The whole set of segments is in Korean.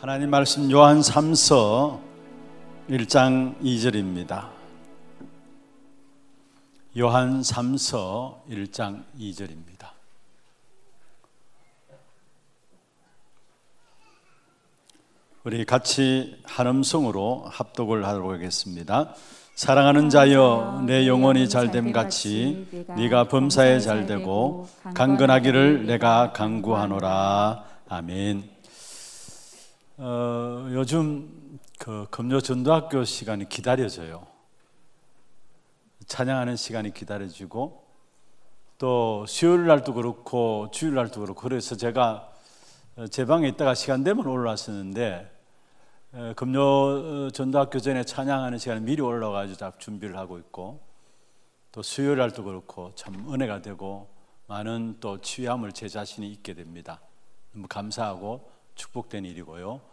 하나님 말씀 요한 3서 1장 2절입니다. 요한 3서 1장 2절입니다. 우리 같이 한음성으로 합독을 하도록 하겠습니다. 사랑하는 자여 내 영혼이 잘됨 같이 네가 범사에 잘되고 강건하기를 내가 강구하노라. 아멘. 어, 요즘 그 금요 전도학교 시간이 기다려져요. 찬양하는 시간이 기다려지고 또 수요일 날도 그렇고 주일 날도 그렇고 그래서 제가 어, 제 방에 있다가 시간 되면 올라왔었는데 금요 어, 어, 전도학교 전에 찬양하는 시간 미리 올라가지고 다 준비를 하고 있고 또 수요일 날도 그렇고 참 은혜가 되고 많은 또 치유함을 제 자신이 있게 됩니다. 너무 감사하고 축복된 일이고요.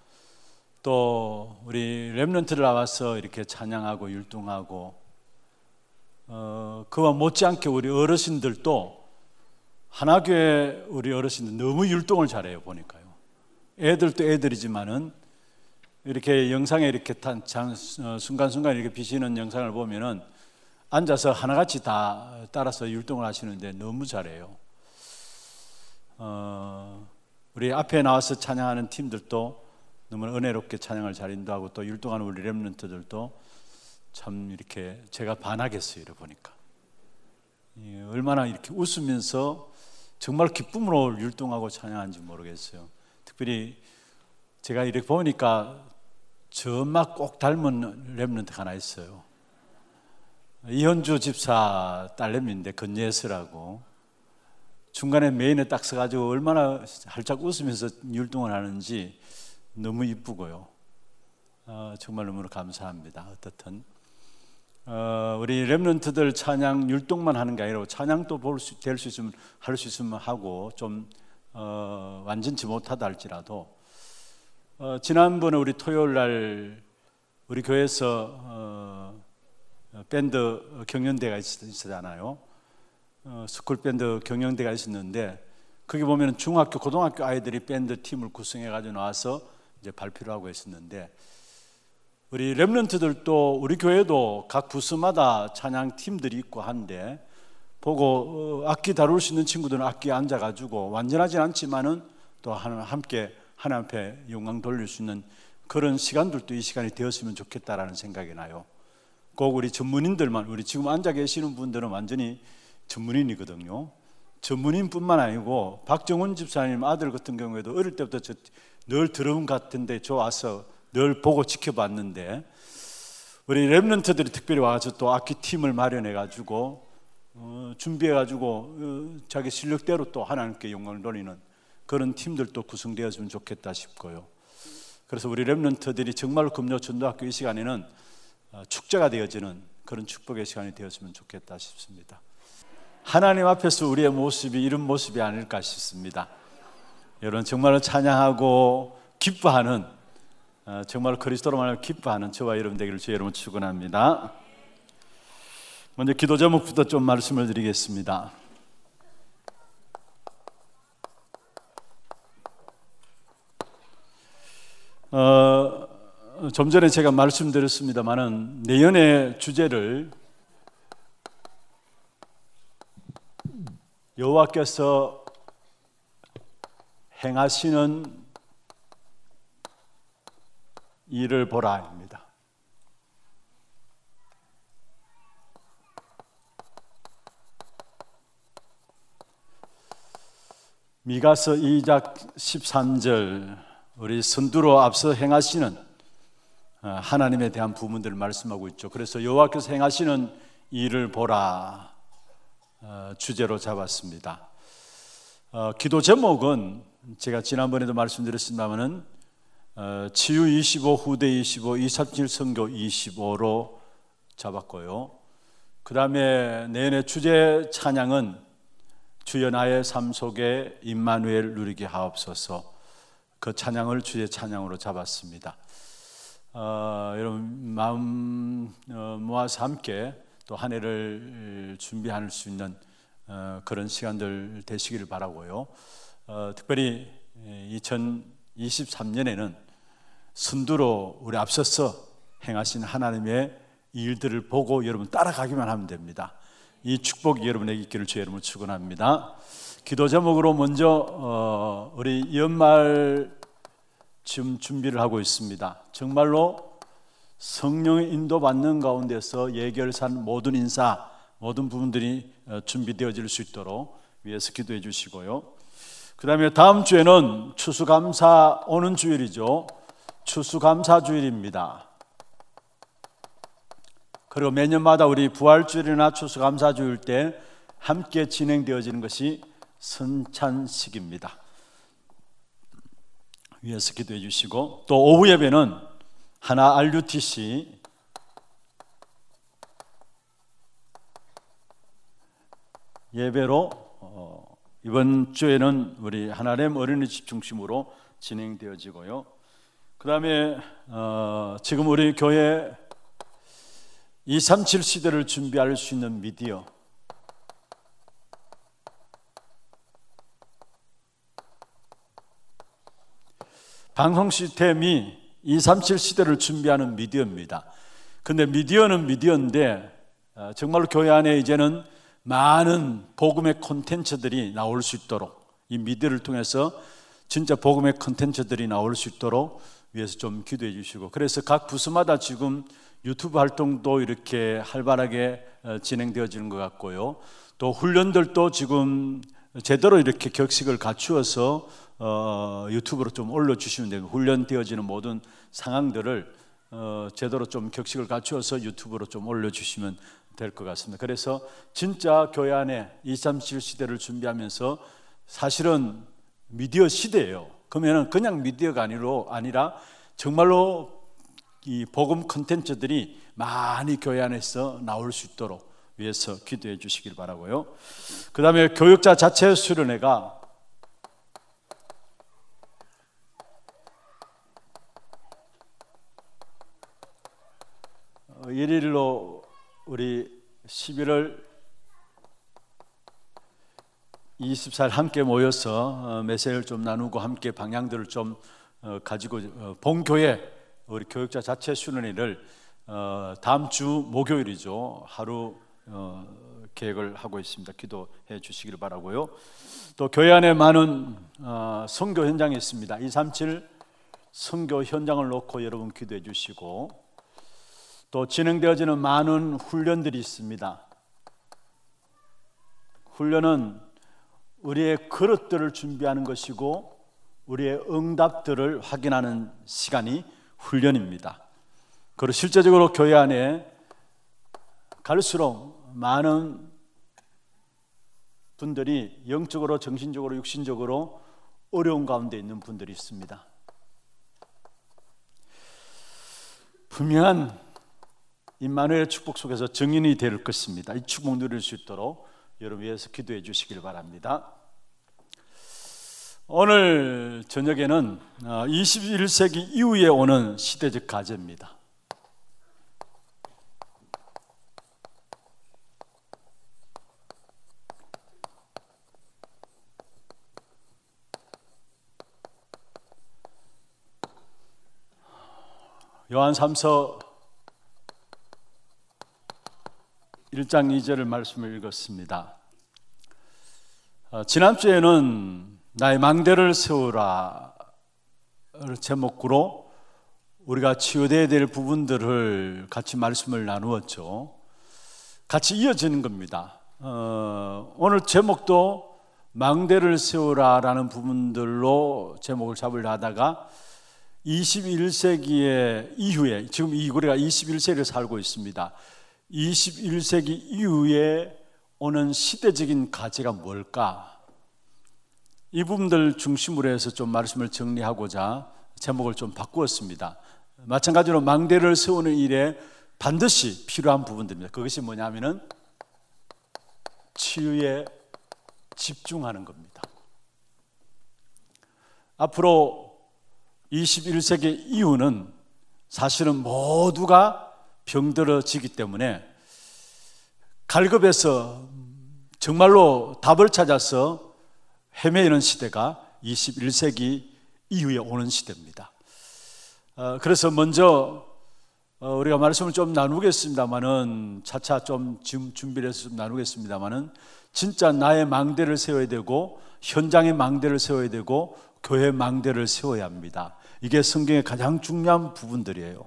또 우리 렘런트를 나와서 이렇게 찬양하고 율동하고 어, 그와 못지않게 우리 어르신들도 하나교회 우리 어르신들 너무 율동을 잘해요 보니까요. 애들도 애들이지만은 이렇게 영상에 이렇게 탄 장, 어, 순간순간 이렇게 비시는 영상을 보면은 앉아서 하나같이 다 따라서 율동을 하시는데 너무 잘해요. 어, 우리 앞에 나와서 찬양하는 팀들도 너무나 은혜롭게 찬양을 자 인도하고 또 율동하는 우리 렘런트들도참 이렇게 제가 반하겠어요. 이러 보니까. 예, 얼마나 이렇게 웃으면서 정말 기쁨으로 율동하고 찬양하지 모르겠어요. 특별히 제가 이렇게 보니까 저만 꼭 닮은 랩런트가 하나 있어요. 이현주 집사 딸내미인데 건예스라고 중간에 메인에 딱 서가지고 얼마나 활짝 웃으면서 율동을 하는지 너무 이쁘고요. 어, 정말 너무 감사합니다. 어떻든 어, 우리 렘런트들 찬양 율동만 하는 게 아니라 찬양도 될수 있으면 할 수 있으면 하고 좀 어, 완전치 못하다 할지라도 어, 지난번에 우리 토요일 날 우리 교회에서 어, 밴드 경연대가 있었잖아요. 어, 스쿨 밴드 경연대가 있었는데 거기 보면 중학교, 고등학교 아이들이 밴드 팀을 구성해 가지고 나와서 이제 발표를 하고 있었는데 우리 렘런트들도 우리 교회도 각 부스마다 찬양 팀들이 있고 한데 보고 어, 악기 다룰 수 있는 친구들은 악기 앉아가지고 완전하진 않지만은 또 함께 하나님 앞에 영광 돌릴 수 있는 그런 시간들도 이 시간이 되었으면 좋겠다라는 생각이 나요. 꼭 우리 전문인들만 우리 지금 앉아 계시는 분들은 완전히 전문인이거든요. 전문인뿐만 아니고 박정훈 집사님 아들 같은 경우에도 어릴 때부터 늘 들어온 것 같은데 좋아서 늘 보고 지켜봤는데 우리 랩런트들이 특별히 와서 또 악기 팀을 마련해 가지고 어, 준비해 가지고 어, 자기 실력대로 또 하나님께 영광을 돌리는 그런 팀들도 구성되었으면 좋겠다 싶고요. 그래서 우리 랩런트들이 정말 로 금요 전도학교 이 시간에는 어, 축제가 되어지는 그런 축복의 시간이 되었으면 좋겠다 싶습니다. 하나님 앞에서 우리의 모습이 이런 모습이 아닐까 싶습니다. 여러분 정말로 찬양하고 기뻐하는 어, 정말로 그리스도로 말하면 기뻐하는 저와 여러분 되기를 주 여러분 축원합니다. 먼저 기도 제목부터 좀 말씀을 드리겠습니다. 어, 좀 전에 제가 말씀드렸습니다만은 내연의 주제를 여호와께서 행하시는 일을 보라입니다. 미가서 2장 13절 우리 선두로 앞서 행하시는 어, 하나님에 대한 부분들을 말씀하고 있죠. 그래서 여호와께서 행하시는 일을 보라 어, 주제로 잡았습니다. 어, 기도 제목은 제가 지난번에도 말씀드렸습니다만은 어, 치유 25, 후대 25, 237 선교 25로 잡았고요. 그 다음에 내내 주제 찬양은 주연하의 삶 속에 임마누엘 누리게 하옵소서 그 찬양을 주제 찬양으로 잡았습니다. 어, 여러분 마음 어, 모아서 함께 또 한 해를 준비할 수 있는 어, 그런 시간들 되시기를 바라고요. 어, 특별히 2023년에는 예, 순두로 우리 앞서서 행하신 하나님의 일들을 보고 여러분 따라가기만 하면 됩니다. 이 축복이 여러분에게 있기를 주의 이름으 축원합니다. 기도 제목으로 먼저 어, 우리 연말 지금 준비를 하고 있습니다. 정말로 성령의 인도받는 가운데서 예결산 모든 인사 모든 부분들이 어, 준비되어질 수 있도록 위해서 기도해 주시고요. 그 다음에 다음 주에는 추수감사 오는 주일이죠. 추수감사 주일입니다. 그리고 매년마다 우리 부활주일이나 추수감사 주일 때 함께 진행되어지는 것이 선찬식입니다. 위에서 기도해 주시고 또 오후 예배는 하나 RUTC 예배로 어, 이번 주에는 우리 하나님 어린이집 중심으로 진행되어지고요. 그 다음에 어, 지금 우리 교회 237 시대를 준비할 수 있는 미디어 방송 시스템이 237 시대를 준비하는 미디어입니다. 근데 미디어는 미디어인데 어, 정말로 교회 안에 이제는 많은 복음의 콘텐츠들이 나올 수 있도록 이 미디어를 통해서 진짜 복음의 콘텐츠들이 나올 수 있도록 위해서 좀 기도해 주시고 그래서 각 부서마다 지금 유튜브 활동도 이렇게 활발하게 어, 진행되어지는 것 같고요. 또 훈련들도 지금 제대로 이렇게 격식을 갖추어서 어, 유튜브로 좀 올려주시면 됩니다. 훈련되어지는 모든 상황들을 어, 제대로 좀 격식을 갖추어서 유튜브로 좀 올려주시면 될것 같습니다. 그래서 진짜 교회 안에 237 시대를 준비하면서 사실은 미디어 시대예요. 그러면 그냥 미디어가 아니로 아니라 정말로 이 복음 컨텐츠들이 많이 교회 안에서 나올 수 있도록 위해서 기도해 주시길 바라고요. 그다음에 교육자 자체 수련회가 일일로 우리 11월 24일 함께 모여서 어, 메시지를 좀 나누고 함께 방향들을 좀 어, 가지고 어, 본교회 우리 교육자 자체 수련회를 다음 주 목요일이죠 하루 계획을 하고 있습니다. 기도해 주시기를 바라고요. 또 교회 안에 많은 선교 현장이 있습니다. 237 선교 현장을 놓고 여러분 기도해 주시고 또 진행되어지는 많은 훈련들이 있습니다. 훈련은 우리의 그릇들을 준비하는 것이고 우리의 응답들을 확인하는 시간이 훈련입니다. 그리고 실제적으로 교회 안에 갈수록 많은 분들이 영적으로, 정신적으로, 육신적으로 어려운 가운데 있는 분들이 있습니다. 분명한 임마누엘 축복 속에서 증인이 될 것입니다. 이 축복 누릴 수 있도록 여러분 위해서 기도해 주시길 바랍니다. 오늘 저녁에는 21세기 어, 이후에 오는 시대적 과제입니다. 요한 3서 1장 2절을 말씀을 읽었습니다. 어, 지난주에는 나의 망대를 세우라 제목으로 우리가 치유되어야 될 부분들을 같이 말씀을 나누었죠. 같이 이어지는 겁니다. 어, 오늘 제목도 망대를 세우라라는 부분들로 제목을 잡으려 하다가 21세기의 이후에 지금 이 우리가 21세기를 살고 있습니다. 21세기 이후에 오는 시대적인 가치가 뭘까? 이 부분들 중심으로 해서 좀 말씀을 정리하고자 제목을 좀 바꾸었습니다. 마찬가지로 망대를 세우는 일에 반드시 필요한 부분들입니다. 그것이 뭐냐면은 치유에 집중하는 겁니다. 앞으로 21세기 이후는 사실은 모두가 병들어지기 때문에 갈급해서 정말로 답을 찾아서 헤매이는 시대가 21세기 이후에 오는 시대입니다. 어, 그래서 먼저 어, 우리가 말씀을 좀 나누겠습니다만은 차차 좀 준비를 해서 좀 나누겠습니다만은 진짜 나의 망대를 세워야 되고 현장의 망대를 세워야 되고 교회 망대를 세워야 합니다. 이게 성경의 가장 중요한 부분들이에요.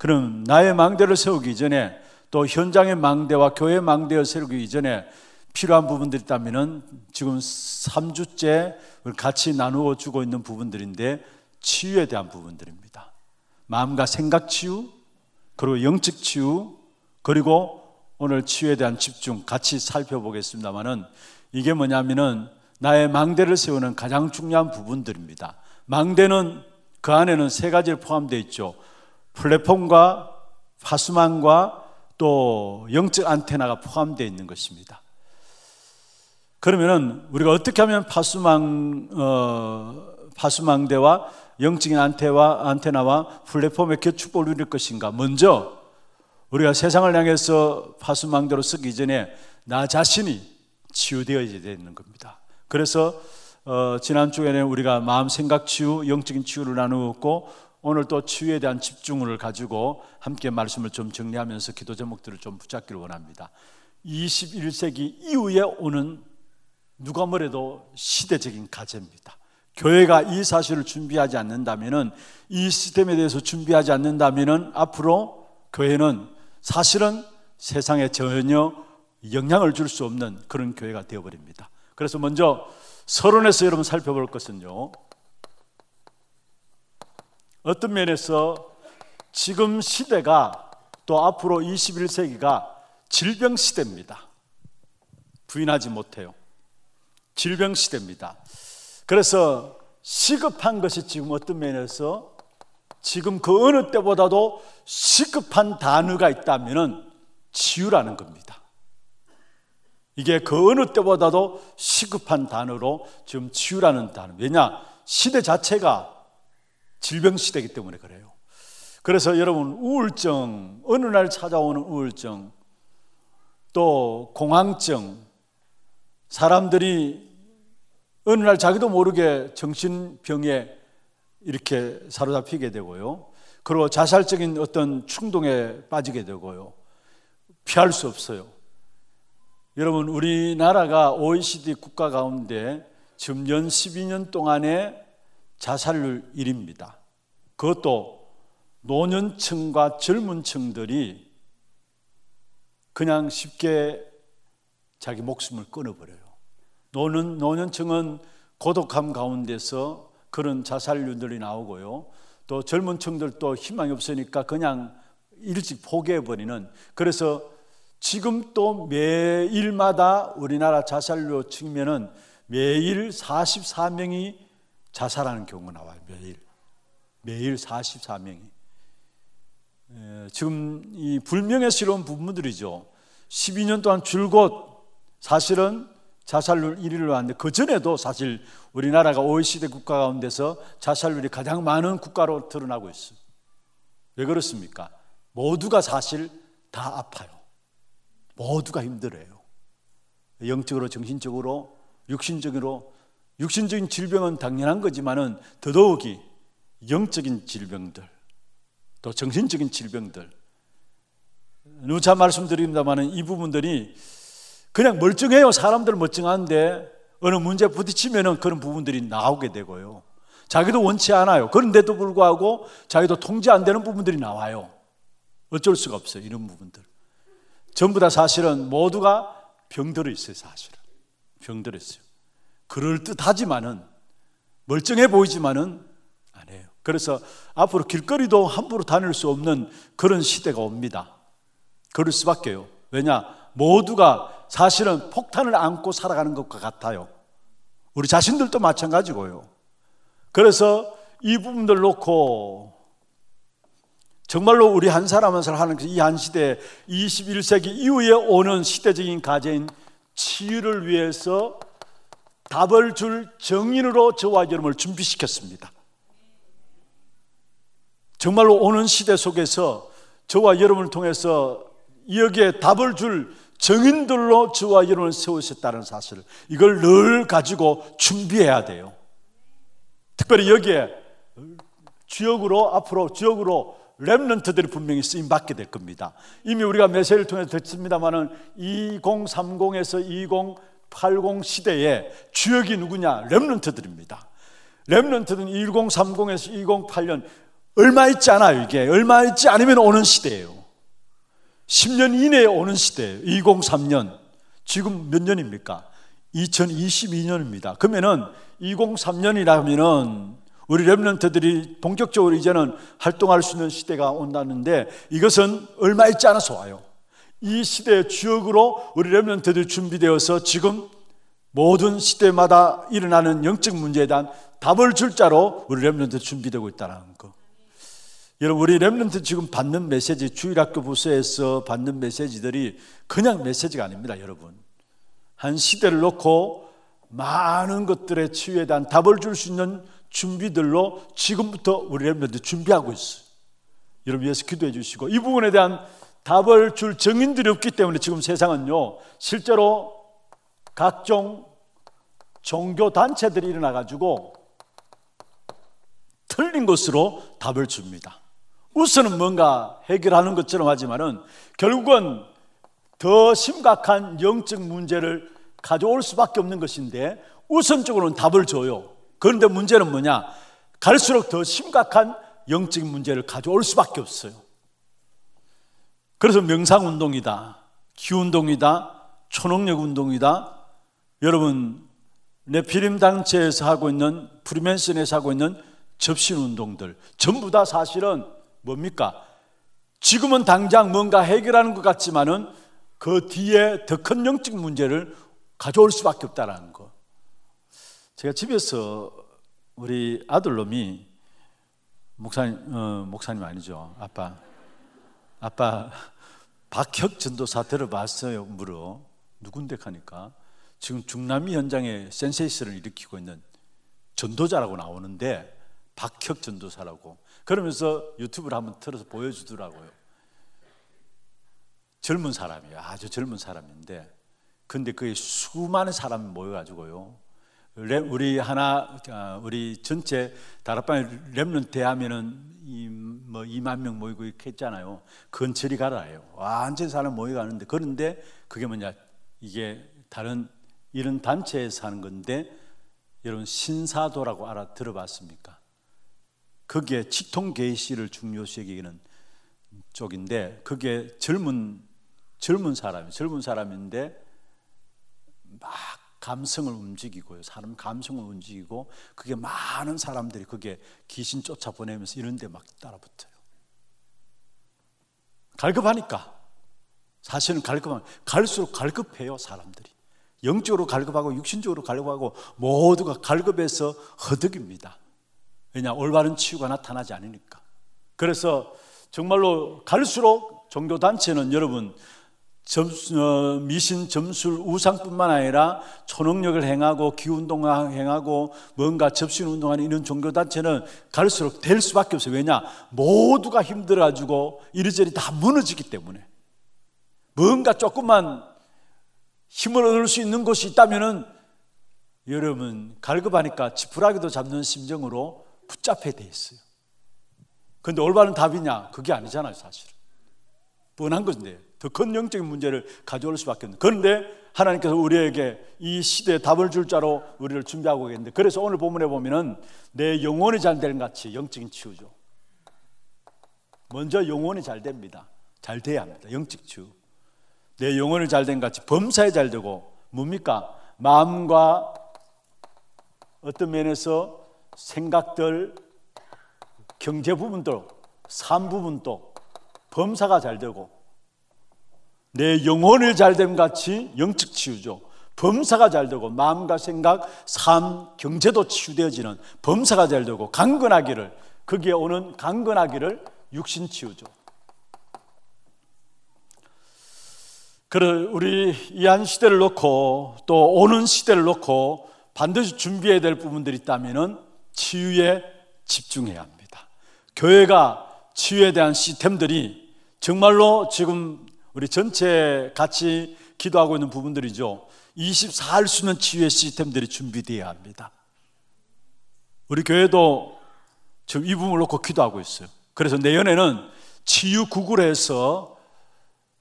그럼 나의 망대를 세우기 전에 또 현장의 망대와 교회의 망대를 세우기 이전에 필요한 부분들이 있다면 지금 3주째 같이 나누어 주고 있는 부분들인데 치유에 대한 부분들입니다. 마음과 생각 치유, 그리고 영적 치유, 그리고 오늘 치유에 대한 집중 같이 살펴보겠습니다만은 이게 뭐냐면은 나의 망대를 세우는 가장 중요한 부분들입니다. 망대는 그 안에는 세 가지를 포함되어 있죠. 플랫폼과 파수망과 또 영적 안테나가 포함되어 있는 것입니다. 그러면은 우리가 어떻게 하면 파수망 어, 파수망대와 영적인 안테와 안테나와 플랫폼의 교축을 이룰 것인가? 먼저 우리가 세상을 향해서 파수망대로 쓰기 전에 나 자신이 치유되어야 되는 겁니다. 그래서 어, 지난 주에는 우리가 마음 생각 치유, 영적인 치유를 나누었고 오늘 또 치유에 대한 집중을 가지고 함께 말씀을 좀 정리하면서 기도 제목들을 좀 붙잡기를 원합니다. 21세기 이후에 오는 누가 뭐래도 시대적인 과제입니다. 교회가 이 사실을 준비하지 않는다면은 이 시스템에 대해서 준비하지 않는다면은 앞으로 교회는 사실은 세상에 전혀 영향을 줄 수 없는 그런 교회가 되어버립니다. 그래서 먼저 서론에서 여러분 살펴볼 것은요. 어떤 면에서 지금 시대가 또 앞으로 21세기가 질병 시대입니다. 부인하지 못해요. 질병 시대입니다. 그래서 시급한 것이 지금 어떤 면에서 지금 그 어느 때보다도 시급한 단어가 있다면은 치유라는 겁니다. 이게 그 어느 때보다도 시급한 단어로 지금 치유라는 단어. 왜냐? 시대 자체가 질병 시대이기 때문에 그래요. 그래서 여러분 우울증 어느 날 찾아오는 우울증 또 공황증 사람들이 어느 날 자기도 모르게 정신병에 이렇게 사로잡히게 되고요. 그리고 자살적인 어떤 충동에 빠지게 되고요. 피할 수 없어요. 여러분 우리나라가 OECD 국가 가운데 지금 연 12년 동안에 자살률1입니다 그것도 노년층과 젊은 층들이 그냥 쉽게 자기 목숨을 끊어버려요. 노년, 노년층은 고독함 가운데서 그런 자살률들이 나오고요. 또 젊은 층들도 희망이 없으니까 그냥 일찍 포기해버리는 그래서 지금 또 매일마다 우리나라 자살률 측면은 매일 44명이 자살하는 경우가 나와요, 매일. 매일 44명이. 에, 예, 지금 이 불명예스러운 부분들이죠. 12년 동안 줄곧 사실은 자살률 1위를 왔는데 그전에도 사실 우리나라가 OECD 국가 가운데서 자살률이 가장 많은 국가로 드러나고 있어요. 왜 그렇습니까? 모두가 사실 다 아파요. 모두가 힘들어요. 영적으로, 정신적으로, 육신적으로 육신적인 질병은 당연한 거지만은 더더욱이 영적인 질병들, 또 정신적인 질병들. 누차 말씀드립니다만은 이 부분들이 그냥 멀쩡해요. 사람들 멋쩡한데 어느 문제 부딪히면은 그런 부분들이 나오게 되고요. 자기도 원치 않아요. 그런데도 불구하고 자기도 통제 안 되는 부분들이 나와요. 어쩔 수가 없어요. 이런 부분들. 전부 다 사실은 모두가 병들어 있어요. 사실은. 병들어 있어요. 그럴듯하지만은 멀쩡해 보이지만은 안 해요. 그래서 앞으로 길거리도 함부로 다닐 수 없는 그런 시대가 옵니다. 그럴 수밖에요. 왜냐? 모두가 사실은 폭탄을 안고 살아가는 것과 같아요. 우리 자신들도 마찬가지고요. 그래서 이 부분들 놓고 정말로 우리 한 사람 한 사람 하는 그 이한 시대 21세기 이후에 오는 시대적인 과제인 치유를 위해서 답을 줄 정인으로 저와 여러분을 준비시켰습니다. 정말로 오는 시대 속에서 저와 여러분을 통해서 여기에 답을 줄 정인들로 저와 여러분을 세우셨다는 사실, 이걸 늘 가지고 준비해야 돼요. 특별히 여기에 지역으로, 앞으로 지역으로 랩런트들이 분명히 쓰임 받게 될 겁니다. 이미 우리가 메시를 통해서 듣습니다만은 2030에서 20 80 시대에 주역이 누구냐? 렘런트들입니다. 렘런트는 1030에서 2008년 얼마 있지 않아요, 이게. 얼마 있지 않으면 오는 시대예요. 10년 이내에 오는 시대예요. 2 0 0년 지금 몇 년입니까? 2022년입니다. 그러면은 2 0 0년이라면은 우리 렘런트들이 본격적으로 이제는 활동할 수 있는 시대가 온다는데 이것은 얼마 있지 않아서 와요. 이 시대의 주역으로 우리 렘런트들이 준비되어서 지금 모든 시대마다 일어나는 영적 문제에 대한 답을 줄 자로 우리 렘런트 준비되고 있다는 거. 여러분 우리 렘런트 지금 받는 메시지 주일학교 부서에서 받는 메시지들이 그냥 메시지가 아닙니다, 여러분. 한 시대를 놓고 많은 것들의 치유에 대한 답을 줄 수 있는 준비들로 지금부터 우리 렘런트 준비하고 있어요. 여러분 위해서 기도해 주시고 이 부분에 대한 답을 줄 증인들이 없기 때문에 지금 세상은요, 실제로 각종 종교 단체들이 일어나가지고 틀린 것으로 답을 줍니다. 우선은 뭔가 해결하는 것처럼 하지만은 결국은 더 심각한 영적 문제를 가져올 수밖에 없는 것인데 우선적으로는 답을 줘요. 그런데 문제는 뭐냐? 갈수록 더 심각한 영적 문제를 가져올 수밖에 없어요. 그래서 명상운동이다, 기운동이다, 초능력운동이다. 여러분, 네피림 단체에서 하고 있는, 프리맨슨에서 하고 있는 접신운동들. 전부 다 사실은 뭡니까? 지금은 당장 뭔가 해결하는 것 같지만은 그 뒤에 더 큰 영적 문제를 가져올 수밖에 없다라는 거. 제가 집에서 우리 아들놈이 목사님, 어, 목사님 아니죠. 아빠. 아빠 박혁 전도사 들어봤어요 물어 누군데 하니까 지금 중남미 현장에 센세이스를 일으키고 있는 전도자라고 나오는데 박혁 전도사라고 그러면서 유튜브를 한번 틀어서 보여주더라고요 젊은 사람이에요 아주 젊은 사람인데 근데 그게 수많은 사람이 모여가지고요 우리 하나 아, 우리 전체 다락방 에렘는트 하면은 뭐 2만 명 모이고 이렇게 했잖아요. 건철이 가라요. 완전 사람 모여가는데 그런데 그게 뭐냐 이게 다른 이런 단체에서 하는 건데 여러분 신사도라고 알아 들어봤습니까? 그게 치통 게시를 중요시 여기는 쪽인데 그게 젊은 젊은 사람이 젊은 사람인데 막 감성을 움직이고요. 사람 감성을 움직이고 그게 많은 사람들이 그게 귀신 쫓아 보내면서 이런 데 막 따라붙어요. 갈급하니까 사실은 갈급한 갈수록 갈급해요, 사람들이. 영적으로 갈급하고 육신적으로 갈급하고 모두가 갈급해서 허덕입니다. 왜냐, 올바른 치유가 나타나지 않으니까. 그래서 정말로 갈수록 종교단체는 여러분 점수, 어, 미신 점술 우상뿐만 아니라 초능력을 행하고 기운동 을 행하고 뭔가 접신 운동하는 이런 종교단체는 갈수록 될 수밖에 없어요. 왜냐? 모두가 힘들어가지고 이리저리 다 무너지기 때문에. 뭔가 조금만 힘을 얻을 수 있는 곳이 있다면 여러분 갈급하니까 지푸라기도 잡는 심정으로 붙잡혀 돼 있어요. 그런데 올바른 답이냐? 그게 아니잖아요, 사실은. 뻔한 건데. 더큰 영적인 문제를 가져올 수밖에 없는. 그런데 하나님께서 우리에게 이 시대에 답을 줄 자로 우리를 준비하고 계는데 그래서 오늘 본문에 보면은 내 영혼이 잘 되는 같이 영적인 치유죠. 먼저 영혼이 잘 됩니다. 잘 돼야 합니다. 영적 치유. 내 영혼이 잘된 같이 범사에 잘 되고 뭡니까? 마음과 어떤 면에서 생각들, 경제 부분도, 삶 부분도 범사가 잘 되고 내 영혼을 잘됨 같이 영적 치유죠. 범사가 잘 되고 마음과 생각, 삶, 경제도 치유되어지는 범사가 잘 되고 강건하기를 거기에 오는 강건하기를 육신 치유죠. 그래 우리 이한 시대를 놓고 또 오는 시대를 놓고 반드시 준비해야 될 부분들이 있다면은 치유에 집중해야 합니다. 교회가 치유에 대한 시스템들이 정말로 지금 우리 전체 같이 기도하고 있는 부분들이죠. 24할 수는 치유의 시스템들이 준비되어야 합니다. 우리 교회도 지금 이 부분을 놓고 기도하고 있어요. 그래서 내년에는 치유 구글에서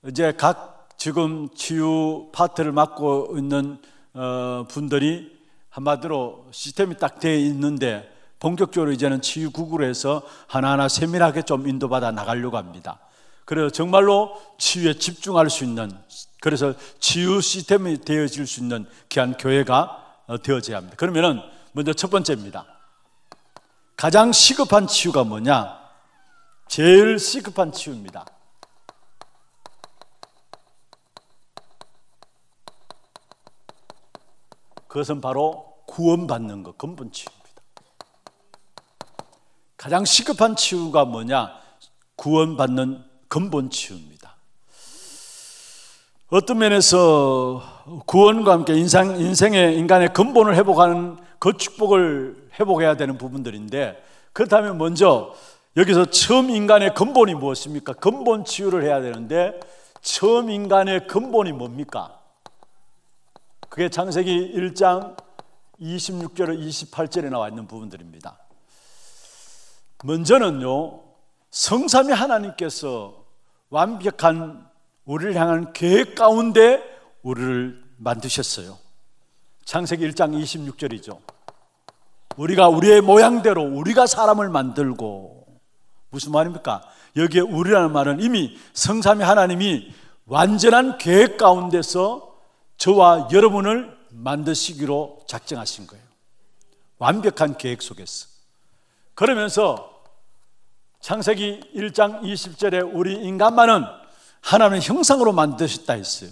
이제 각 지금 치유 파트를 맡고 있는 어, 분들이 한마디로 시스템이 딱 되어 있는데 본격적으로 이제는 치유 구글에서 하나하나 세밀하게 좀 인도받아 나가려고 합니다. 그래서 정말로 치유에 집중할 수 있는 그래서 치유 시스템이 되어질 수 있는 귀한 교회가 어, 되어져야 합니다. 그러면은 먼저 첫 번째입니다. 가장 시급한 치유가 뭐냐? 제일 시급한 치유입니다. 그것은 바로 구원받는 것, 근본 치유입니다. 가장 시급한 치유가 뭐냐? 구원받는 근본치유입니다. 어떤 면에서 구원과 함께 인상, 인생의 인간의 근본을 회복하는 그 축복을 회복해야 되는 부분들인데 그렇다면 먼저 여기서 처음 인간의 근본이 무엇입니까? 근본 치유를 해야 되는데 처음 인간의 근본이 뭡니까? 그게 창세기 1장 2 6절 28절에 나와 있는 부분들입니다. 먼저는요, 성삼위 하나님께서 완벽한 우리를 향한 계획 가운데 우리를 만드셨어요. 창세기 1장 26절이죠. 우리가 우리의 모양대로 우리가 사람을 만들고 무슨 말입니까? 여기에 우리라는 말은 이미 성삼위 하나님이 완전한 계획 가운데서 저와 여러분을 만드시기로 작정하신 거예요. 완벽한 계획 속에서. 그러면서 창세기 1장 20절에 우리 인간만은 하나님의 형상으로 만드셨다 했어요.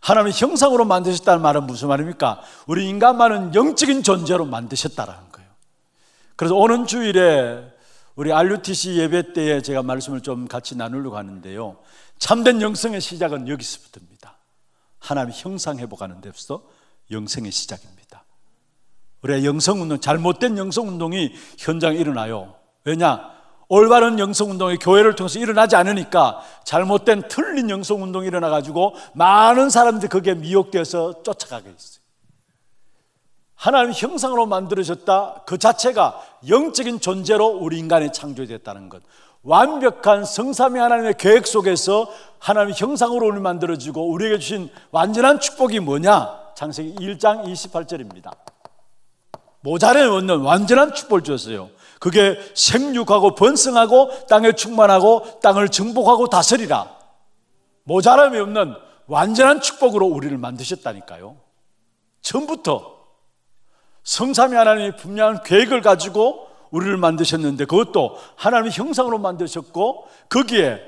하나님의 형상으로 만드셨다는 말은 무슨 말입니까? 우리 인간만은 영적인 존재로 만드셨다라는 거예요. 그래서 오는 주일에 우리 RUTC 예배 때에 제가 말씀을 좀 같이 나누려고 하는데요. 참된 영성의 시작은 여기서부터입니다. 하나님의 형상 회복하는 데부터 영성의 시작입니다. 우리의 영성 운동, 잘못된 영성 운동이 현장에 일어나요. 왜냐? 올바른 영성운동이 교회를 통해서 일어나지 않으니까 잘못된 틀린 영성운동이 일어나가지고 많은 사람들이 거기에 미혹되어서 쫓아가게 있어요. 하나님 형상으로 만들어졌다. 그 자체가 영적인 존재로 우리 인간이 창조됐다는 것. 완벽한 성삼위 하나님의 계획 속에서 하나님 형상으로 우리 만들어지고 우리에게 주신 완전한 축복이 뭐냐? 창세기 1장 28절입니다. 모자른 원년 완전한 축복을 주었어요. 그게 생육하고 번성하고 땅에 충만하고 땅을 정복하고 다스리라. 모자람이 없는 완전한 축복으로 우리를 만드셨다니까요. 처음부터 성삼위 하나님이 분명한 계획을 가지고 우리를 만드셨는데 그것도 하나님의 형상으로 만드셨고 거기에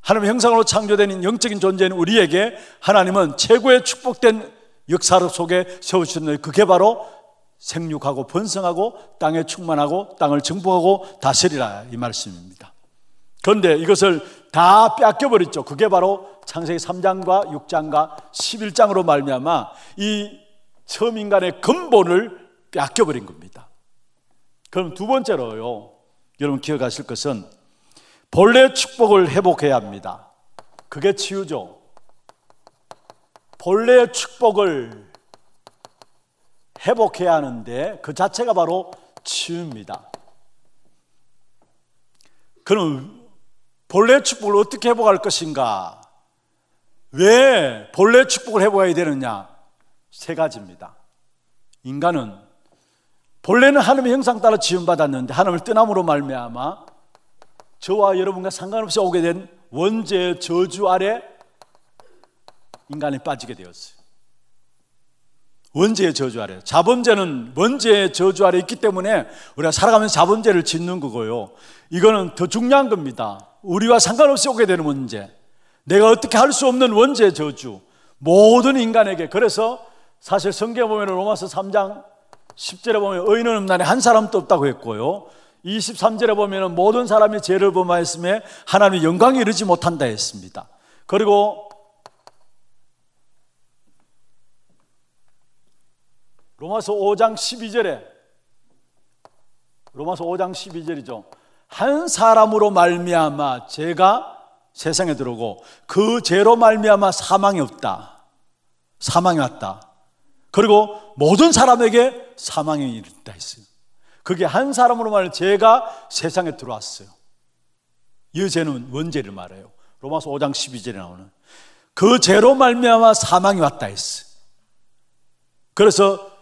하나님의 형상으로 창조된 영적인 존재인 우리에게 하나님은 최고의 축복된 역사 속에 세우셨는데 그게 바로 생육하고 번성하고 땅에 충만하고 땅을 정복하고 다스리라 이 말씀입니다. 그런데 이것을 다 뺏겨 버렸죠. 그게 바로 창세기 3장과 6장과 11장으로 말미암아 이 처음 인간의 근본을 뺏겨 버린 겁니다. 그럼 두 번째로요. 여러분 기억하실 것은 본래 축복을 회복해야 합니다. 그게 치유죠. 본래 축복을 회복해야 하는데 그 자체가 바로 치유입니다. 그럼 본래 축복을 어떻게 회복할 것인가? 왜 본래 축복을 회복해야 되느냐? 세 가지입니다. 인간은 본래는 하나님의 형상 따라 지음 받았는데 하나님을 떠남으로 말미암아 저와 여러분과 상관없이 오게 된 원죄의 저주 아래 인간이 빠지게 되었어요. 원죄의 저주 아래 자범죄는 원죄의 저주 아래 있기 때문에 우리가 살아가면서 자범죄를 짓는 거고요 이거는 더 중요한 겁니다 우리와 상관없이 오게 되는 문제 내가 어떻게 할 수 없는 원죄의 저주 모든 인간에게 그래서 사실 성경에 보면 로마서 3장 10절에 보면 의인은 음란에 한 사람도 없다고 했고요 23절에 보면 모든 사람이 죄를 범하였음에 하나님의 영광이 이르지 못한다 했습니다 그리고 로마서 5장 12절에 로마서 5장 12절이죠. 한 사람으로 말미암아 죄가 세상에 들어오고 그 죄로 말미암아 사망이 없다. 사망이 왔다. 그리고 모든 사람에게 사망이 있다 했어요. 그게 한 사람으로 말해 죄가 세상에 들어왔어요. 이 죄는 원죄를 말해요. 로마서 5장 12절에 나오는 그 죄로 말미암아 사망이 왔다 했어요. 그래서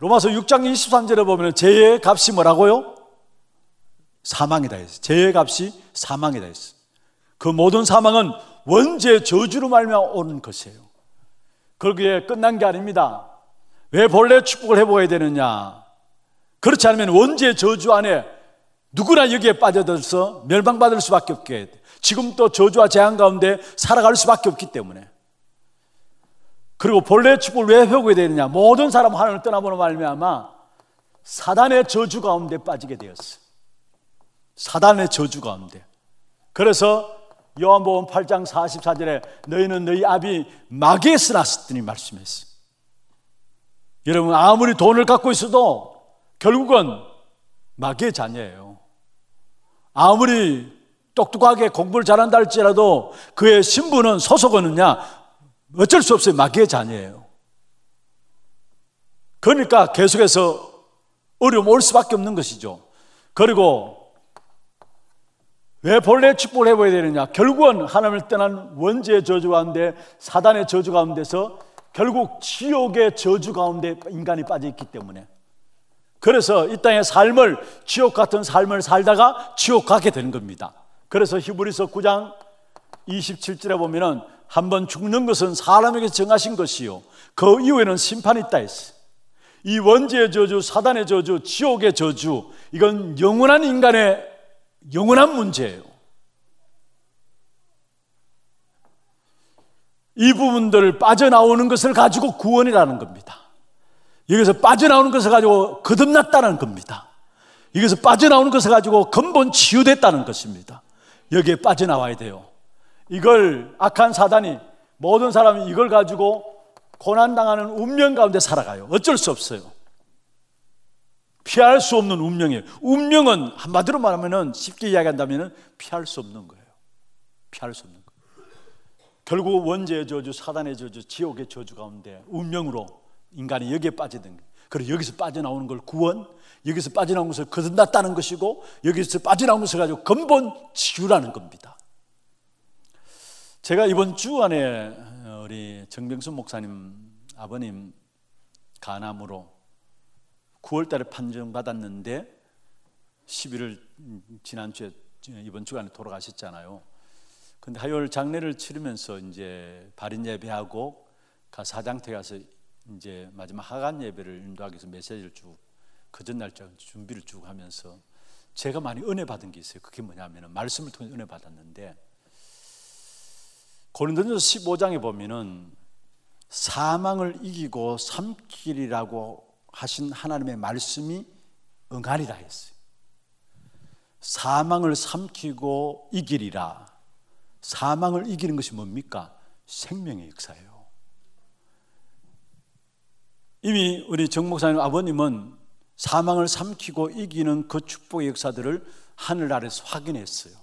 로마서 6장 23절에 보면 죄의 값이 뭐라고요? 사망이다 했어요. 죄의 값이 사망이다 했어요. 그 모든 사망은 원죄 저주로 말미암아 오는 것이에요. 거기 끝난 게 아닙니다. 왜 본래 축복을 해보아야 되느냐? 그렇지 않으면 원죄 저주 안에 누구나 여기에 빠져들어서 멸망받을 수밖에 없게 지금 또 저주와 재앙 가운데 살아갈 수밖에 없기 때문에 그리고 본래 의 축복을 왜 회복이 되느냐? 모든 사람 하나님을 떠나보는 말미암아 사단의 저주 가운데 빠지게 되었어. 사단의 저주 가운데. 그래서 요한복음 8장 44절에 너희는 너희 아비 마게스라스더니 말씀했어. 여러분 아무리 돈을 갖고 있어도 결국은 마귀의 자녀예요. 아무리 똑똑하게 공부를 잘한다 할지라도 그의 신분은 소속은느냐 어쩔 수 없어요. 마귀의 자녀예요. 그러니까 계속해서 어려움 올 수밖에 없는 것이죠. 그리고 왜 본래 축복을 해봐야 되느냐? 결국은 하나님을 떠난 원죄의 저주 가운데 사단의 저주 가운데서 결국 지옥의 저주 가운데 인간이 빠져있기 때문에 그래서 이 땅의 삶을 지옥 같은 삶을 살다가 지옥 가게 되는 겁니다. 그래서 히브리서 9장 27절에 보면은 한번 죽는 것은 사람에게 정하신 것이요. 그 이후에는 심판이 있다 했어이 원죄의 저주, 사단의 저주, 지옥의 저주, 이건 영원한 인간의 영원한 문제예요. 이 부분들을 빠져나오는 것을 가지고 구원이라는 겁니다. 여기서 빠져나오는 것을 가지고 거듭났다는 겁니다. 여기서 빠져나오는 것을 가지고 근본 치유됐다는 것입니다. 여기에 빠져나와야 돼요. 이걸 악한 사단이 모든 사람이 이걸 가지고 고난당하는 운명 가운데 살아가요. 어쩔 수 없어요. 피할 수 없는 운명이에요. 운명은 한마디로 말하면 쉽게 이야기한다면 피할 수 없는 거예요. 피할 수 없는 거예요. 결국 원죄의 저주, 사단의 저주, 지옥의 저주 가운데 운명으로 인간이 여기에 빠지든 거예요. 그리고 여기서 빠져나오는 걸 구원, 여기서 빠져나온 것을 거듭났다는 것이고 여기서 빠져나온 것을 가지고 근본 치유라는 겁니다. 제가 이번 주 안에 어, 우리 정병순 목사님 아버님 간암으로 9월 달에 판정받았는데 11월 지난주에 이번 주간에 돌아가셨잖아요. 근데 하일 장례를 치르면서 이제 발인 예배하고 가 사장태 가서 이제 마지막 하간 예배를 인도하기 위해서 메시지를 쭉그 전날 준비를 쭉 하면서 제가 많이 은혜 받은 게 있어요. 그게 뭐냐면은 말씀을 통해 은혜 받았는데 고린도전서 15장에 보면은 사망을 이기고 삼키리라고 하신 하나님의 말씀이 응하리라 했어요. 사망을 삼키고 이기리라. 사망을 이기는 것이 뭡니까? 생명의 역사예요. 이미 우리 정 목사님 아버님은 사망을 삼키고 이기는 그 축복의 역사들을 하늘 아래서 확인했어요.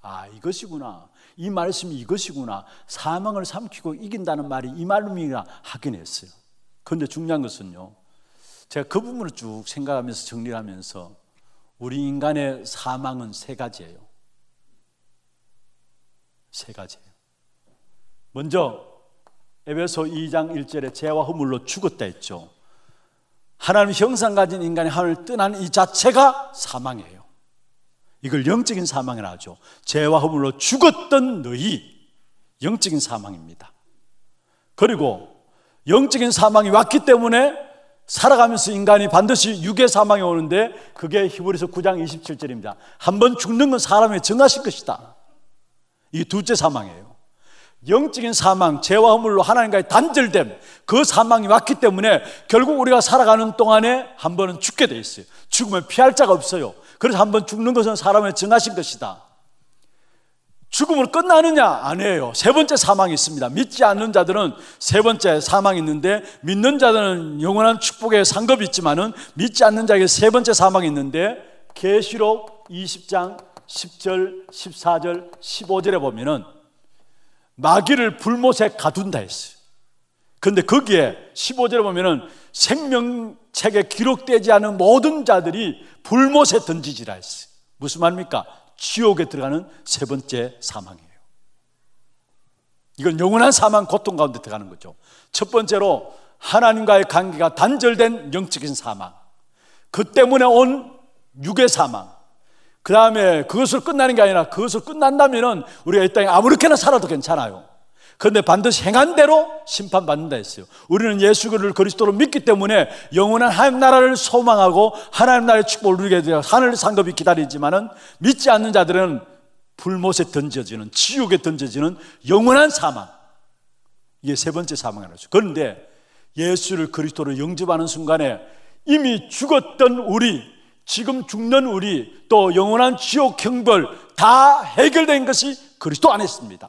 아, 이것이구나. 이 말씀이 이것이구나. 사망을 삼키고 이긴다는 말이 이 말씀이라 확인했어요. 그런데 중요한 것은요. 제가 그 부분을 쭉 생각하면서 정리하면서 우리 인간의 사망은 세 가지예요. 세 가지예요. 먼저 에베소 2장 1절에 죄와 허물로 죽었다 했죠. 하나님 형상 가진 인간이 하늘을 떠나이 자체가 사망이에요. 이걸 영적인 사망이라 하죠. 죄와 허물로 죽었던 너희 영적인 사망입니다. 그리고 영적인 사망이 왔기 때문에 살아가면서 인간이 반드시 육의 사망이 오는데 그게 히브리서 9장 27절입니다. 한번 죽는 건 사람의 정하실 것이다. 이 둘째 사망이에요. 영적인 사망, 죄와 허물로 하나님과의 단절됨, 그 사망이 왔기 때문에 결국 우리가 살아가는 동안에 한 번은 죽게 돼 있어요. 죽으면 피할 자가 없어요. 그래서 한 번 죽는 것은 사람을 정하신 것이다. 죽음으 끝나느냐? 아니에요. 세 번째 사망이 있습니다. 믿지 않는 자들은 세 번째 사망이 있는데 믿는 자들은 영원한 축복의 상급이 있지만은 믿지 않는 자에게 세 번째 사망이 있는데 계시록 20장 10절, 14절, 15절에 보면은 마귀를 불못에 가둔다 했어요. 근데 거기에 15절에 보면은 생명책에 기록되지 않은 모든 자들이 불못에 던지지라 했어요. 무슨 말입니까? 지옥에 들어가는 세 번째 사망이에요. 이건 영원한 사망 고통 가운데 들어가는 거죠. 첫 번째로 하나님과의 관계가 단절된 영적인 사망. 그 때문에 온 육의 사망. 그 다음에 그것을 끝나는 게 아니라 그것을 끝난다면은 우리가 이 땅에 아무렇게나 살아도 괜찮아요. 그런데 반드시 행한 대로 심판받는다 했어요. 우리는 예수 를 그리스도로 믿기 때문에 영원한 하나님 나라를 소망하고 하나님 나라의 축복을 누리게 되어 하늘 상급이 기다리지만은 믿지 않는 자들은 불못에 던져지는 지옥에 던져지는 영원한 사망. 이게 세 번째 사망이라죠 그런데 예수를 그리스도로 영접하는 순간에 이미 죽었던 우리 지금 죽는 우리 또 영원한 지옥 형벌 다 해결된 것이 그리스도 안에 있습니다.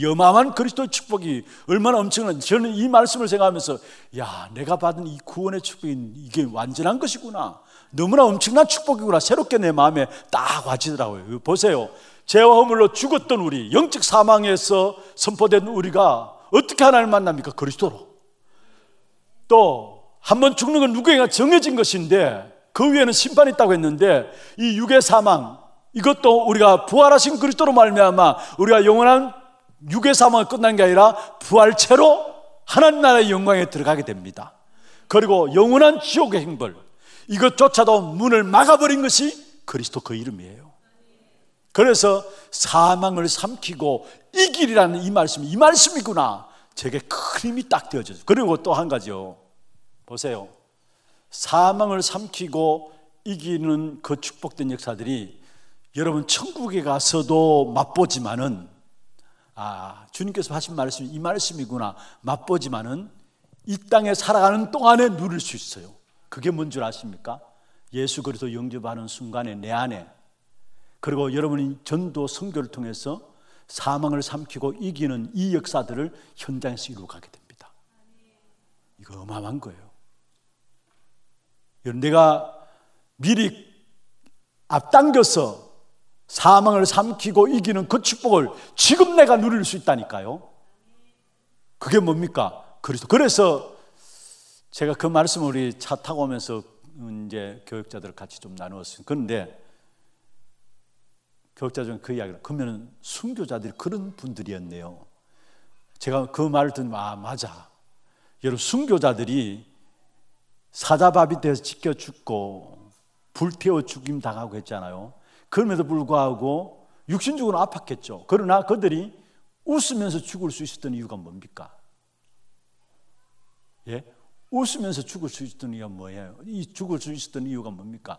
여마한 그리스도의 축복이 얼마나 엄청난지 저는 이 말씀을 생각하면서 야 내가 받은 이 구원의 축복이 이게 완전한 것이구나 너무나 엄청난 축복이구나 새롭게 내 마음에 딱 와지더라고요 보세요 죄와 허물로 죽었던 우리 영적 사망에서 선포된 우리가 어떻게 하나님을 만납니까? 그리스도로 또 한 번 죽는 건누구에게 정해진 것인데 그 위에는 심판이 있다고 했는데 이 육의 사망 이것도 우리가 부활하신 그리스도로 말미암아 우리가 영원한 육의 사망을 끝난 게 아니라 부활체로 하나님 나라의 영광에 들어가게 됩니다. 그리고 영원한 지옥의 행벌 이것조차도 문을 막아버린 것이 그리스도 그 이름이에요. 그래서 사망을 삼키고 이길이라는 이 말씀이 말씀이구나. 제게 큰 힘이 딱 되어져요. 그리고 또 한 가지요. 보세요. 사망을 삼키고 이기는 그 축복된 역사들이 여러분 천국에 가서도 맛보지만은 아, 주님께서 하신 말씀이 이 말씀이구나 맛보지만은 이 땅에 살아가는 동안에 누릴 수 있어요. 그게 뭔 줄 아십니까? 예수 그리스도 영접하는 순간에 내 안에 그리고 여러분이 전도 성교를 통해서 사망을 삼키고 이기는 이 역사들을 현장에서 이루어가게 됩니다. 이거 어마어마한 거예요. 여러분 내가 미리 앞당겨서 사망을 삼키고 이기는 그 축복을 지금 내가 누릴 수 있다니까요. 그게 뭡니까? 그리스도. 그래서 제가 그 말씀을 우리 차 타고 오면서 이제 교육자들 같이 좀 나누었어요. 그런데 교육자 중에 그 이야기를 그러면 순교자들이 그런 분들이었네요. 제가 그 말을 듣는 아 맞아. 여러분 순교자들이 사자밥이 돼서 지켜 죽고 불태워 죽임 당하고 했잖아요. 그럼에도 불구하고 육신적으로 아팠겠죠. 그러나 그들이 웃으면서 죽을 수 있었던 이유가 뭡니까? 예? 웃으면서 죽을 수 있었던 이유가 뭐예요? 이 죽을 수 있었던 이유가 뭡니까?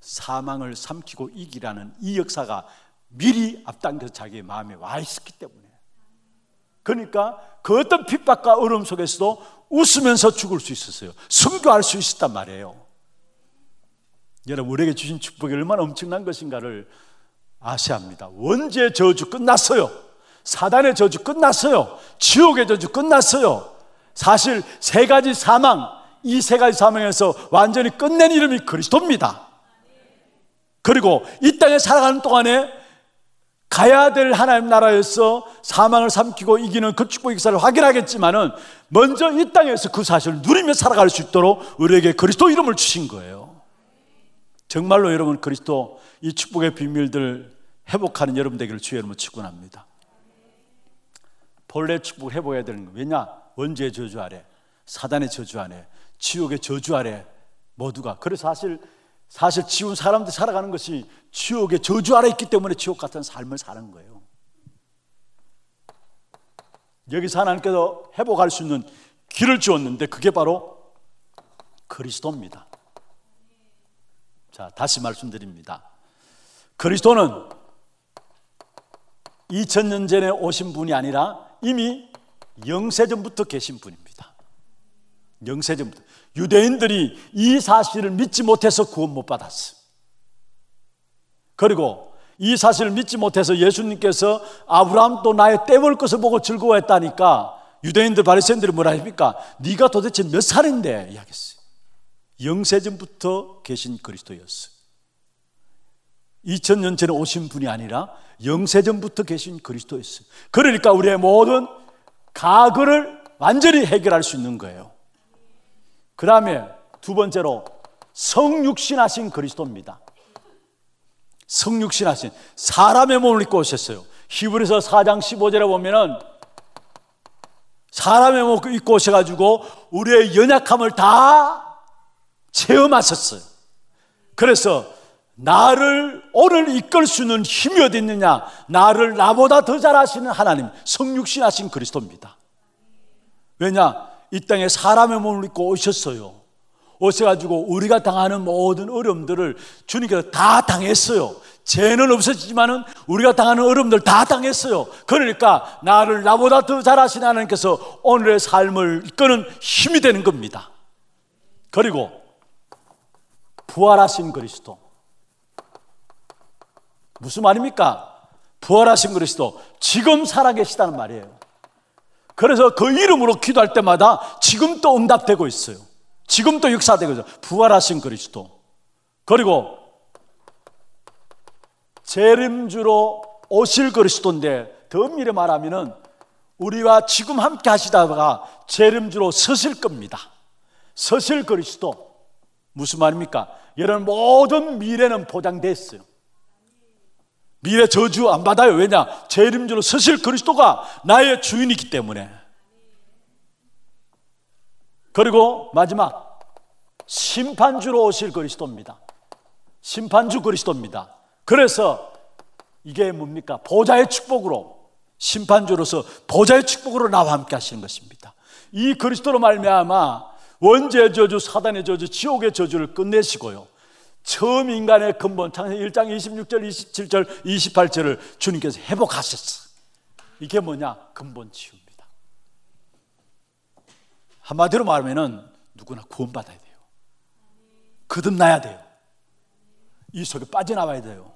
사망을 삼키고 이기라는 이 역사가 미리 앞당겨서 자기의 마음에 와 있었기 때문에. 그러니까 그 어떤 핍박과 어려 속에서도 웃으면서 죽을 수 있었어요. 순교할 수 있었단 말이에요. 여러분 우리에게 주신 축복이 얼마나 엄청난 것인가를 아셔야 합니다. 원죄의 저주 끝났어요. 사단의 저주 끝났어요. 지옥의 저주 끝났어요. 사실 세 가지 사망, 이 세 가지 사망에서 완전히 끝낸 이름이 그리스도입니다. 그리고 이 땅에 살아가는 동안에 가야 될 하나님 나라에서 사망을 삼키고 이기는 그 축복 역사를 확인하겠지만은 먼저 이 땅에서 그 사실을 누리며 살아갈 수 있도록 우리에게 그리스도 이름을 주신 거예요. 정말로 여러분 그리스도 이 축복의 비밀들 회복하는 여러분 되기를 주의 이름으로 축원합니다. 본래 축복 회복해야 되는 거 왜냐? 원죄의 저주 아래, 사단의 저주 아래, 지옥의 저주 아래 모두가 그래서 사실 사실 지운 사람들 살아가는 것이 지옥의 저주 아래 있기 때문에 지옥 같은 삶을 사는 거예요. 여기서 하나님께서 회복할 수 있는 길을 주었는데 그게 바로 그리스도입니다. 자, 다시 말씀드립니다. 그리스도는 2000년 전에 오신 분이 아니라 이미 영세전부터 계신 분입니다. 영세전부터. 유대인들이 이 사실을 믿지 못해서 구원 못 받았어. 그리고 이 사실을 믿지 못해서 예수님께서 아브라함도 나의 때볼 것을 보고 즐거워했다니까 유대인들 바리새인들이 뭐라 합니까? 네가 도대체 몇 살인데 이야기했어요. 영세전부터 계신 그리스도였어요. 2000년 전에 오신 분이 아니라 영세전부터 계신 그리스도였어요. 그러니까 우리의 모든 가그를 완전히 해결할 수 있는 거예요. 그 다음에 두 번째로 성육신하신 그리스도입니다. 성육신하신 사람의 몸을 입고 오셨어요. 히브리서 4장 15절에 보면은 사람의 몸을 입고 오셔가지고 우리의 연약함을 다 체험하셨어요. 그래서 나를 오늘 이끌 수 있는 힘이 어디 있느냐? 나를 나보다 더 잘 아시는 하나님, 성육신하신 그리스도입니다. 왜냐? 이 땅에 사람의 몸을 입고 오셨어요. 오셔가지고 우리가 당하는 모든 어려움들을 주님께서 다 당했어요. 죄는 없어지지만은 우리가 당하는 어려움들 다 당했어요. 그러니까 나를 나보다 더잘하신 하나님께서 오늘의 삶을 이끄는 힘이 되는 겁니다. 그리고 부활하신 그리스도. 무슨 말입니까? 부활하신 그리스도. 지금 살아계시다는 말이에요. 그래서 그 이름으로 기도할 때마다 지금 또 응답되고 있어요. 지금 또 역사되고 있어요. 부활하신 그리스도. 그리고 재림주로 오실 그리스도인데 더 미래 말하면은 우리와 지금 함께 하시다가 재림주로 서실 겁니다. 서실 그리스도. 무슨 말입니까? 여러분 모든 미래는 보장돼 어요 미래 저주 안 받아요. 왜냐? 제 이름으로 서실 그리스도가 나의 주인이기 때문에. 그리고 마지막 심판주로 오실 그리스도입니다. 심판주 그리스도입니다. 그래서 이게 뭡니까? 보좌의 축복으로 심판주로서 보좌의 축복으로 나와 함께 하시는 것입니다. 이 그리스도로 말미암아 원죄의 저주, 사단의 저주, 지옥의 저주를 끝내시고요. 처음 인간의 근본, 창세 1장 26절, 27절, 28절을 주님께서 회복하셨어. 이게 뭐냐? 근본 치유입니다. 한마디로 말하면 누구나 구원받아야 돼요. 거듭나야 돼요. 이 속에 빠져나와야 돼요.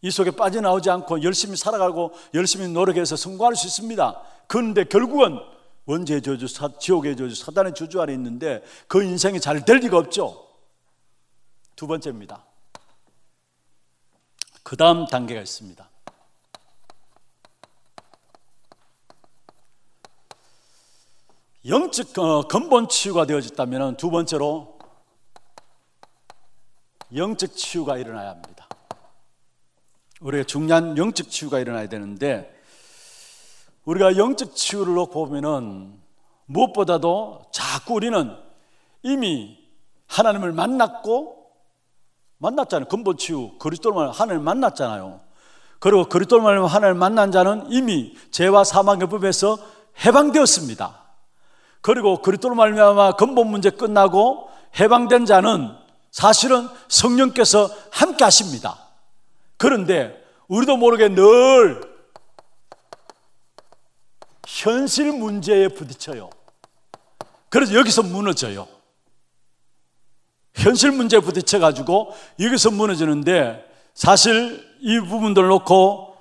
이 속에 빠져나오지 않고 열심히 살아가고 열심히 노력해서 성공할 수 있습니다. 그런데 결국은 원죄의 저주, 사, 지옥의 저주, 사단의 주주 아래 있는데 그 인생이 잘 될 리가 없죠. 두 번째입니다. 그 다음 단계가 있습니다. 영적 어, 근본 치유가 되어졌다면 두 번째로 영적 치유가 일어나야 합니다. 우리가 중요한 영적 치유가 일어나야 되는데 우리가 영적 치유를 놓고 보면은 무엇보다도 자꾸 우리는 이미 하나님을 만났고 만났잖아요. 근본 치유 그리스도말 하나님을 만났잖아요. 그리고 그리스도말 하나님을 만난 자는 이미 죄와 사망의 법에서 해방되었습니다. 그리고 그리스도로 말하면아 근본 문제 끝나고 해방된 자는 사실은 성령께서 함께 하십니다. 그런데 우리도 모르게 늘 현실 문제에 부딪혀요. 그래서 여기서 무너져요. 현실 문제에 부딪혀 가지고 여기서 무너지는데 사실 이 부분들 놓고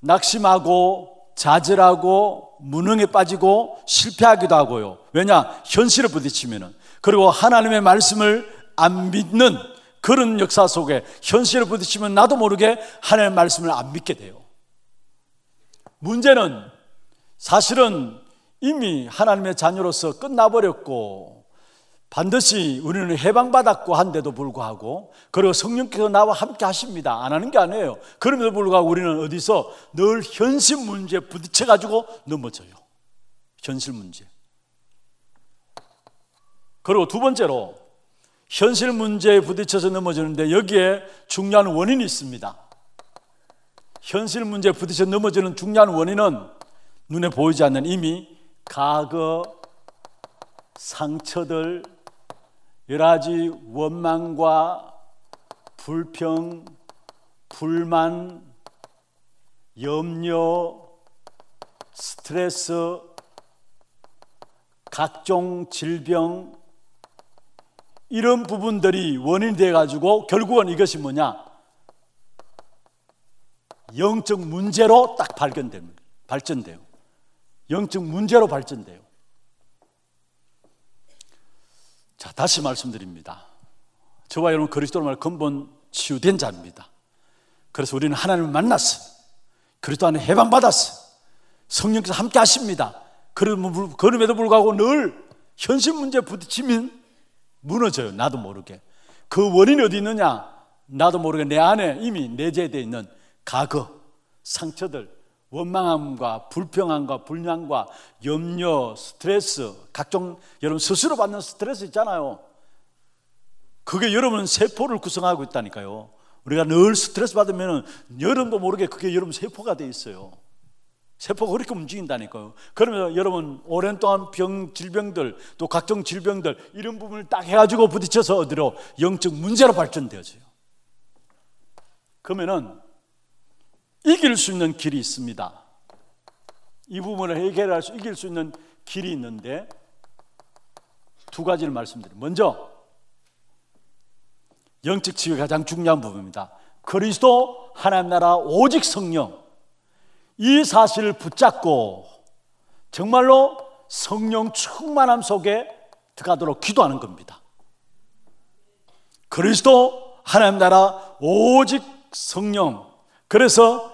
낙심하고 좌절하고 무능에 빠지고 실패하기도 하고요. 왜냐? 현실에 부딪히면은 그리고 하나님의 말씀을 안 믿는 그런 역사 속에 현실에 부딪히면 나도 모르게 하나님의 말씀을 안 믿게 돼요. 문제는 사실은 이미 하나님의 자녀로서 끝나버렸고 반드시 우리는 해방받았고 한데도 불구하고 그리고 성령께서 나와 함께 하십니다. 안 하는 게 아니에요. 그럼에도 불구하고 우리는 어디서 늘 현실 문제에 부딪혀가지고 넘어져요. 현실 문제. 그리고 두 번째로 현실 문제에 부딪혀서 넘어지는데 여기에 중요한 원인이 있습니다. 현실 문제에 부딪혀 넘어지는 중요한 원인은 눈에 보이지 않는 이미 과거 상처들 여러 가지 원망과 불평, 불만, 염려, 스트레스, 각종 질병 이런 부분들이 원인이 돼 가지고 결국은 이것이 뭐냐? 영적 문제로 딱 발견됩니다. 발전돼요. 영적 문제로 발전돼요. 자, 다시 말씀드립니다. 저와 여러분 그리스도로 말 근본 치유된 자입니다. 그래서 우리는 하나님을 만났어요. 그리스도 안에 해방받았어요. 성령께서 함께 하십니다. 그럼에도 뭐 불구하고 늘 현실 문제에 부딪히면 무너져요. 나도 모르게. 그 원인이 어디 있느냐? 나도 모르게 내 안에 이미 내재되어 있는 과거, 상처들, 원망함과 불평함과 불만과 염려, 스트레스, 각종 여러분 스스로 받는 스트레스 있잖아요. 그게 여러분 세포를 구성하고 있다니까요. 우리가 늘 스트레스 받으면 여러분도 모르게 그게 여러분 세포가 돼 있어요. 세포가 그렇게 움직인다니까요. 그러면 여러분 오랜 동안 병 질병들 또 각종 질병들 이런 부분을 딱 해가지고 부딪혀서 어디로 영적 문제로 발전되어져요. 그러면은 이길 수 있는 길이 있습니다. 이 부분을 해결할 수, 이길 수 있는 길이 있는데 두 가지를 말씀드립니다. 먼저, 영적 치유 가장 중요한 부분입니다. 그리스도, 하나님 나라, 오직 성령. 이 사실을 붙잡고 정말로 성령 충만함 속에 들어가도록 기도하는 겁니다. 그리스도, 하나님 나라, 오직 성령. 그래서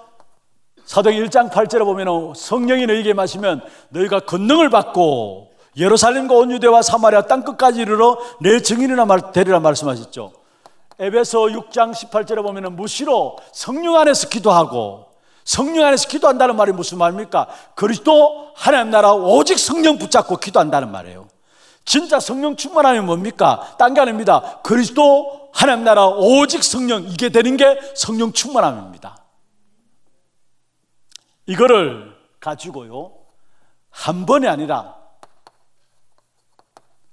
사도 1장 8절에 보면 성령이 너희에게 마시면 너희가 권능을 받고 예루살렘과 온 유대와 사마리아 땅 끝까지 이르러 내 증인이나 되리라 말씀하셨죠. 에베소 6장 18절에 보면 무시로 성령 안에서 기도하고 성령 안에서 기도한다는 말이 무슨 말입니까? 그리스도 하나님 나라 오직 성령 붙잡고 기도한다는 말이에요. 진짜 성령 충만하면 뭡니까? 딴 게 아닙니다. 그리스도 하나님 나라 오직 성령 이게 되는 게 성령 충만함입니다. 이거를 가지고요. 한 번이 아니라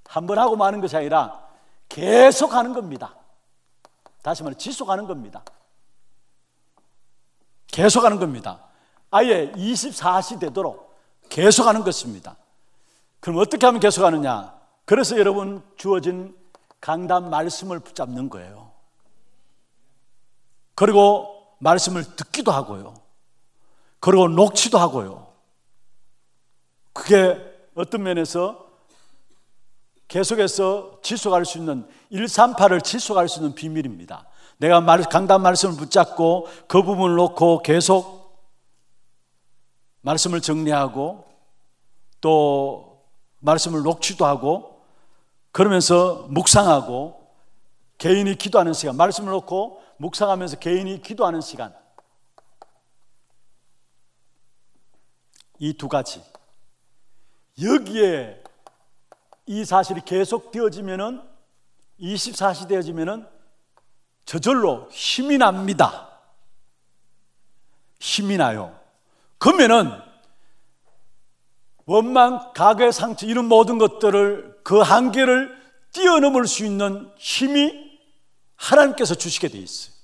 한 번 하고 마는 것이 아니라 계속 하는 겁니다. 다시 말해 지속하는 겁니다. 계속하는 겁니다. 아예 24시 되도록 계속하는 것입니다. 그럼 어떻게 하면 계속하느냐? 그래서 여러분 주어진 강단 말씀을 붙잡는 거예요. 그리고 말씀을 듣기도 하고요. 그리고 녹지도 하고요. 그게 어떤 면에서 계속해서 지속할 수 있는 138을 지속할 수 있는 비밀입니다. 내가 강단 말씀을 붙잡고 그 부분을 놓고 계속 말씀을 정리하고 또 말씀을 녹취도 하고 그러면서 묵상하고 개인이 기도하는 시간 말씀을 놓고 묵상하면서 개인이 기도하는 시간 이두 가지. 여기에 이 사실이 계속 되어지면은 24시 되어지면은 저절로 힘이 납니다. 힘이 나요. 그러면은 원망, 가괴, 상처 이런 모든 것들을 그 한계를 뛰어넘을 수 있는 힘이 하나님께서 주시게 돼 있어요.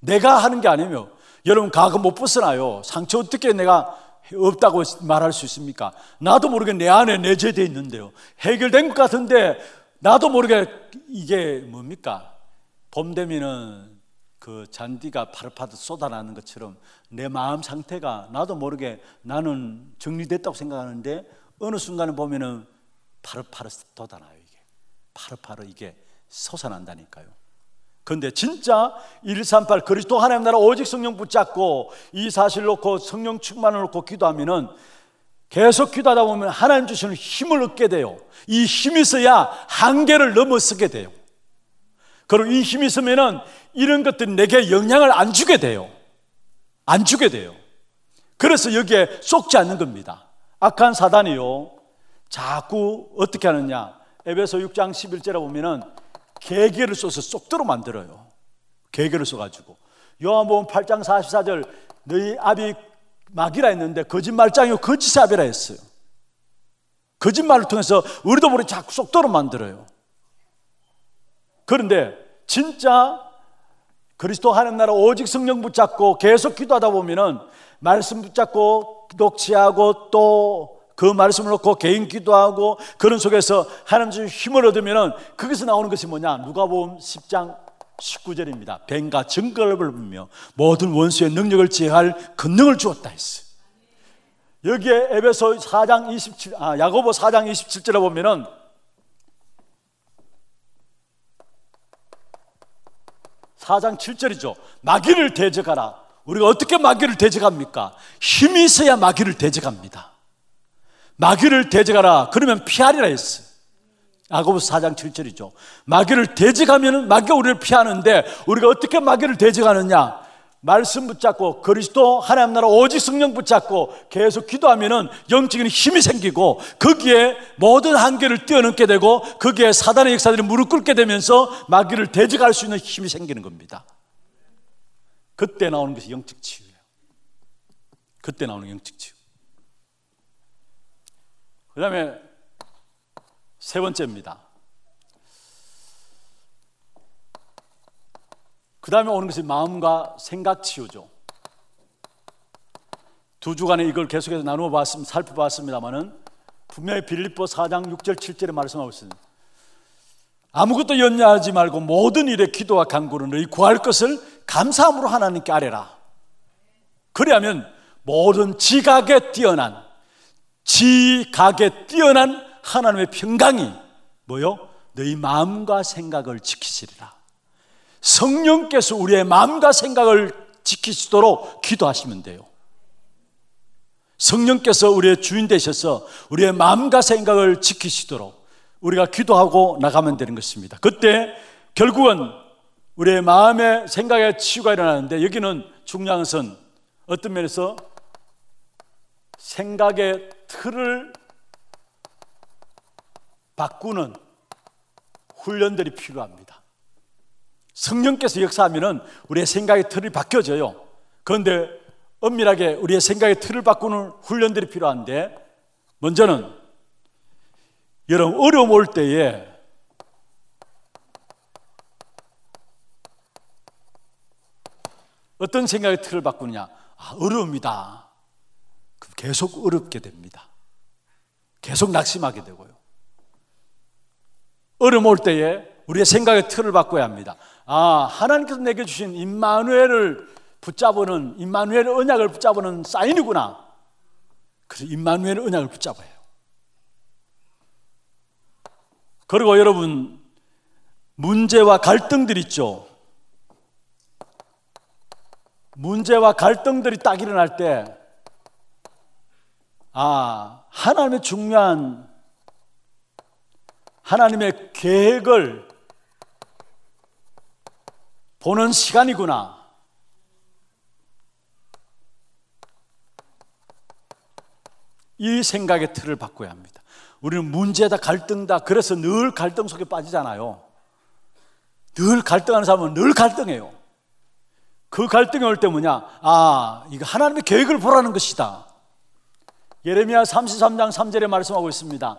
내가 하는 게 아니며 여러분 가거못 벗어나요. 상처 어떻게 내가 없다고 말할 수 있습니까? 나도 모르게 내 안에 내재되어 있는데요. 해결된 것 같은데 나도 모르게 이게 뭡니까? 봄 되면은 그 잔디가 파릇파릇 쏟아나는 것처럼 내 마음 상태가 나도 모르게 나는 정리됐다고 생각하는데 어느 순간에 보면은 파릇파릇 돋아나요, 이게. 파릇파릇 이게 솟아난다니까요. 근데 진짜 138 그리스도 하나님 나라 오직 성령 붙잡고 이 사실 놓고 성령 충만을 놓고 기도하면은 계속 기도하다 보면 하나님 주시는 힘을 얻게 돼요. 이 힘이 있어야 한계를 넘어서게 돼요. 그리고 이 힘이 있으면은 이런 것들이 내게 영향을 안 주게 돼요. 안 주게 돼요. 그래서 여기에 속지 않는 겁니다. 악한 사단이요. 자꾸 어떻게 하느냐. 에베소 6장 11절에 보면은 계계를 써서 쏙들로 만들어요. 계계를 써가지고. 요한복음 8장 44절 너희 아비 막이라 했는데 거짓말장이요거짓삽비라 했어요. 거짓말을 통해서 우리도 모르게 자꾸 쏙들로 만들어요. 그런데 진짜 그리스도 하는 나라 오직 성령 붙잡고 계속 기도하다 보면은 말씀 붙잡고 녹취하고 또그 말씀을 놓고 개인 기도하고 그런 속에서 하나님의 힘을 얻으면 거기서 나오는 것이 뭐냐 누가복음 10장 19절입니다 뱀과 증거를 불며 모든 원수의 능력을 제할 근능을 주었다 했어 여기에 에베소 4장 27, 아, 야고보 4장 27절에 보면은 사장칠절이죠 마귀를 대적하라. 우리가 어떻게 마귀를 대적합니까? 힘이 있어야 마귀를 대적합니다. 마귀를 대적하라. 그러면 피하리라 했어요. 아고보 4장 7절이죠. 마귀를 대적하면 마귀가 우리를 피하는데 우리가 어떻게 마귀를 대적하느냐? 말씀 붙잡고 그리스도 하나님 나라 오직 성령 붙잡고 계속 기도하면은 영적인 힘이 생기고 거기에 모든 한계를 뛰어넘게 되고 거기에 사단의 역사들이 무릎 꿇게 되면서 마귀를 대적할 수 있는 힘이 생기는 겁니다. 그때 나오는 것이 영적 치유예요. 그때 나오는 영적 치유. 그 다음에 세 번째입니다. 그 다음에 오는 것이 마음과 생각 치유죠. 두 주간에 이걸 계속해서 나누어 봤습니다. 살펴봤습니다만은 분명히 빌립보 4장 6절 7절에 말씀하고 있습니다. 아무것도 연연하지 말고 모든 일에 기도와 간구로 너희 구할 것을 감사함으로 하나님께 아뢰라. 그리하면 모든 지각에 뛰어난 지각에 뛰어난 하나님의 평강이 뭐요? 너희 마음과 생각을 지키시리라. 성령께서 우리의 마음과 생각을 지키시도록 기도하시면 돼요. 성령께서 우리의 주인 되셔서 우리의 마음과 생각을 지키시도록 우리가 기도하고 나가면 되는 것입니다. 그때 결국은 우리의 마음의 생각의 치유가 일어나는데 여기는 중요한 것은 어떤 면에서 생각의 틀을 바꾸는 훈련들이 필요합니다. 성령께서 역사하면 우리의 생각의 틀이 바뀌어져요. 그런데 엄밀하게 우리의 생각의 틀을 바꾸는 훈련들이 필요한데 먼저는 여러분 어려움 올 때에 어떤 생각의 틀을 바꾸느냐? 아, 어려움이다. 계속 어렵게 됩니다. 계속 낙심하게 되고요. 어려움 올 때에 우리의 생각의 틀을 바꿔야 합니다. 아, 하나님께서 내게 주신 임마누엘을 붙잡으는 임마누엘 언약을 붙잡으는 사인이구나. 그래서 임마누엘 언약을 붙잡아요. 그리고 여러분 문제와 갈등들 있죠. 문제와 갈등들이 딱 일어날 때 아, 하나님의 중요한 하나님의 계획을 보는 시간이구나. 이 생각의 틀을 바꿔야 합니다. 우리는 문제다, 갈등다. 그래서 늘 갈등 속에 빠지잖아요. 늘 갈등하는 사람은 늘 갈등해요. 그 갈등이 올 때 뭐냐? 아, 이거 하나님의 계획을 보라는 것이다. 예레미야 33장 3절에 말씀하고 있습니다.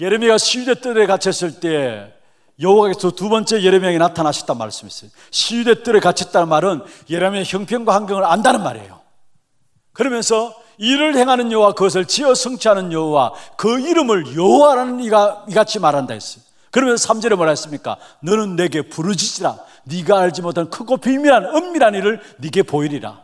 예레미야 시위대 뜰에 갇혔을 때 여호와께서 두 번째 예레미야에 나타나셨다 말씀했어요. 시위대 뜰에 갇혔다는 말은 예레미야 형편과 환경을 안다는 말이에요. 그러면서 일을 행하는 여호와 그것을 지어 성취하는 여호와 그 이름을 여호와라는 이가 이같이 말한다 했어요. 그러면서 3절에 뭐라 했습니까? 너는 내게 부르짖으라 네가 알지 못한 크고 비밀한 은밀한 일을 네게 보이리라.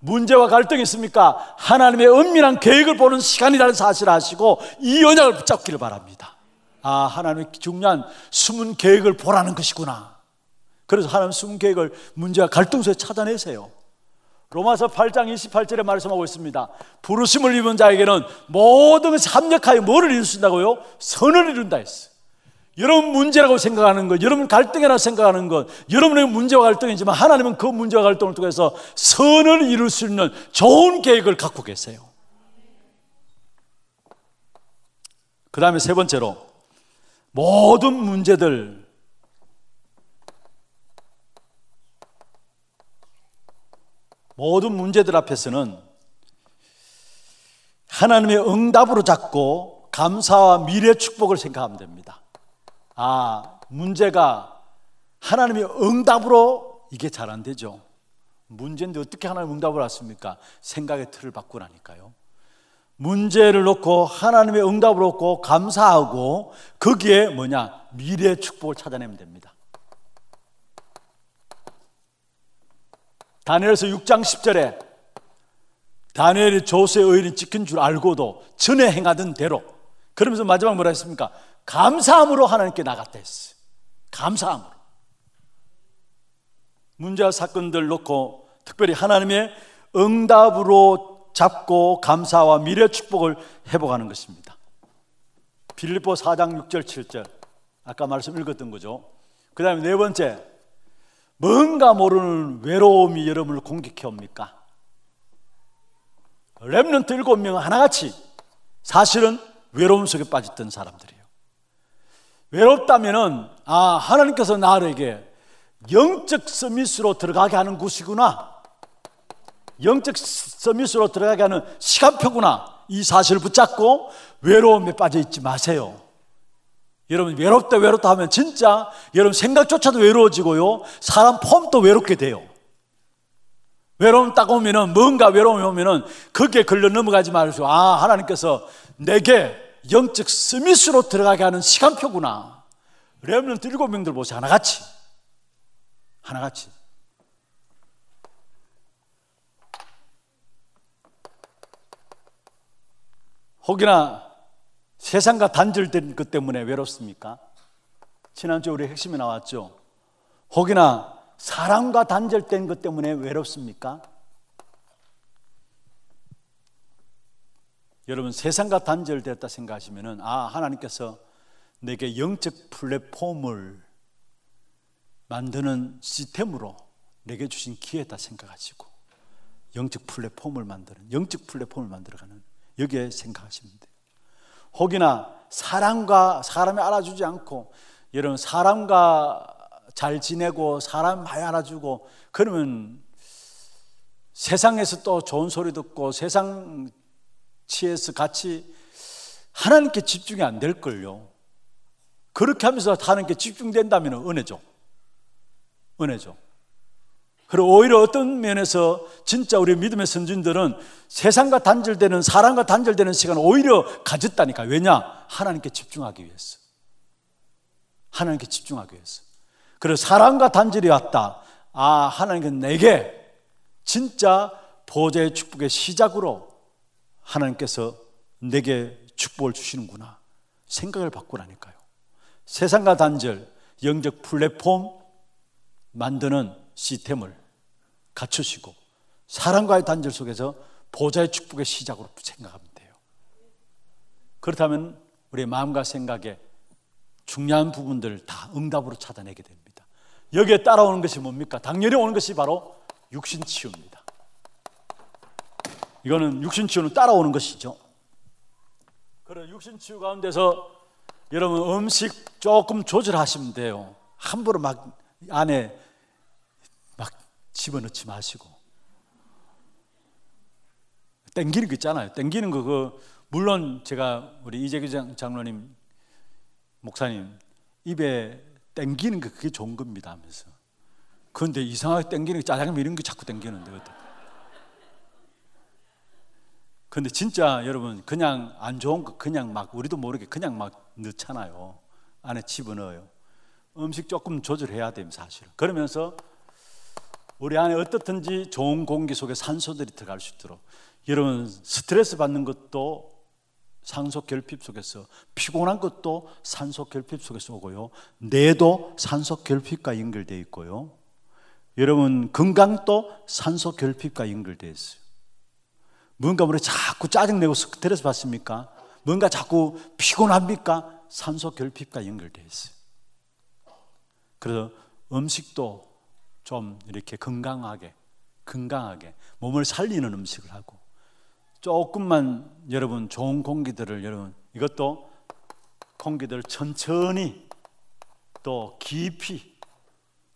문제와 갈등이 있습니까? 하나님의 은밀한 계획을 보는 시간이라는 사실을 아시고 이 언약을 붙잡기를 바랍니다. 아, 하나님의 중요한 숨은 계획을 보라는 것이구나. 그래서 하나님 숨은 계획을 문제와 갈등 속에 찾아내세요. 로마서 8장 28절에 말씀하고 있습니다. 부르심을 입은 자에게는 모든 것이 합력하여 뭐를 이룰 수 있다고요? 선을 이룬다 했어요. 여러분 문제라고 생각하는 것, 여러분 갈등이라 생각하는 것, 여러분의 문제와 갈등이지만 하나님은 그 문제와 갈등을 통해서 선을 이룰 수 있는 좋은 계획을 갖고 계세요. 그 다음에 세 번째로, 모든 문제들, 모든 문제들 앞에서는 하나님의 응답으로 잡고 감사와 미래 축복을 생각하면 됩니다. 아, 문제가 하나님의 응답으로 이게 잘 안 되죠. 문제인데 어떻게 하나님 응답을 하십니까? 생각의 틀을 바꾸라니까요. 문제를 놓고 하나님의 응답을 얻고 감사하고 거기에 뭐냐? 미래의 축복을 찾아내면 됩니다. 다니엘서 6장 10절에 다니엘이 조세의 의를 지킨 줄 알고도 전에 행하던 대로 그러면서 마지막 뭐라 했습니까? 감사함으로 하나님께 나갔다 했어요. 감사함으로. 문제와 사건들 놓고 특별히 하나님의 응답으로 잡고 감사와 미래 축복을 회복하는 것입니다. 빌립보 4장 6절 7절 아까 말씀 읽었던 거죠. 그 다음에 네 번째 뭔가 모르는 외로움이 여러분을 공격해 옵니까? 랩런트 7명 하나같이 사실은 외로움 속에 빠졌던 사람들이에요. 외롭다면은 아 하나님께서 나에게 영적 서밋으로 들어가게 하는 곳이구나. 영적 서밋으로 들어가게 하는 시간표구나. 이 사실을 붙잡고 외로움에 빠져 있지 마세요. 여러분 외롭다 외롭다 하면 진짜 여러분 생각조차도 외로워지고요. 사람 폼도 외롭게 돼요. 외로움 딱 오면은 뭔가 외로움이 오면은 거기에 걸려 넘어가지 말고 아 하나님께서 내게 영적 스미스로 들어가게 하는 시간표구나. 레몬트 일곱 명들 보세요. 하나같이. 하나같이. 혹이나 세상과 단절된 것 때문에 외롭습니까? 지난주 우리 핵심이 나왔죠. 혹이나 사람과 단절된 것 때문에 외롭습니까? 여러분 세상과 단절되었다 생각하시면은 아 하나님께서 내게 영적 플랫폼을 만드는 시스템으로 내게 주신 기회다 생각하시고 영적 플랫폼을 만드는 영적 플랫폼을 만들어가는 여기에 생각하시면 돼요. 혹이나 사람과 사람이 알아주지 않고 여러분 사람과 잘 지내고 사람 많이 알아주고 그러면 세상에서 또 좋은 소리 듣고 세상 취해서 같이 하나님께 집중이 안 될걸요. 그렇게 하면서 하나님께 집중된다면 은혜죠. 은혜죠. 그리고 오히려 어떤 면에서 진짜 우리 믿음의 선진들은 세상과 단절되는 사람과 단절되는 시간 오히려 가졌다니까. 왜냐? 하나님께 집중하기 위해서. 하나님께 집중하기 위해서. 그래서 사람과 단절이 왔다. 아, 하나님은 내게 진짜 보좌의 축복의 시작으로 하나님께서 내게 축복을 주시는구나 생각을 바꾸라니까요. 세상과 단절, 영적 플랫폼 만드는 시스템을 갖추시고 사람과의 단절 속에서 보좌의 축복의 시작으로 생각하면 돼요. 그렇다면 우리의 마음과 생각에 중요한 부분들 다 응답으로 찾아내게 됩니다. 여기에 따라오는 것이 뭡니까? 당연히 오는 것이 바로 육신 치유입니다. 이거는 육신치유는 따라오는 것이죠. 그런 육신치유 가운데서 여러분 음식 조금 조절하시면 돼요. 함부로 막 안에 막 집어넣지 마시고. 땡기는 거 있잖아요. 땡기는 거, 그, 물론 제가 우리 이재규 장로님, 목사님, 입에 땡기는 거 그게 좋은 겁니다 하면서. 그런데 이상하게 땡기는 거, 짜장면 이런 거 자꾸 땡기는데. 근데 진짜 여러분 그냥 안 좋은 거 그냥 막 우리도 모르게 그냥 막 넣잖아요. 안에 집어넣어요. 음식 조금 조절해야 됩니다, 사실은. 그러면서 우리 안에 어떻든지 좋은 공기 속에 산소들이 들어갈 수 있도록 여러분 스트레스 받는 것도 산소 결핍 속에서 피곤한 것도 산소 결핍 속에서 오고요. 뇌도 산소 결핍과 연결되어 있고요. 여러분 건강도 산소 결핍과 연결되어 있어요. 뭔가 우리 자꾸 짜증내고 스트레스 받습니까? 뭔가 자꾸 피곤합니까? 산소 결핍과 연결되어 있어요. 그래서 음식도 좀 이렇게 건강하게, 건강하게 몸을 살리는 음식을 하고 조금만 여러분 좋은 공기들을 여러분 이것도 공기들을 천천히 또 깊이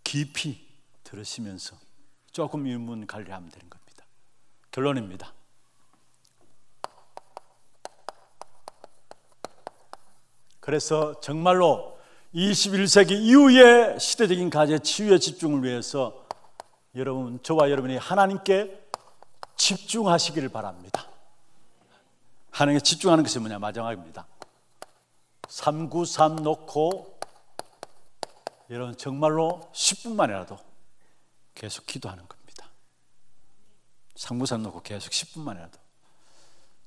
깊이 들으시면서 조금 유문 관리하면 되는 겁니다. 결론입니다. 그래서 정말로 21세기 이후의 시대적인 가제 치유의 집중을 위해서 여러분, 저와 여러분이 하나님께 집중하시기를 바랍니다. 하나님께 집중하는 것이 뭐냐? 마지막입니다. 393 놓고 여러분 정말로 10분만이라도 계속 기도하는 겁니다. 393 놓고 계속 10분만이라도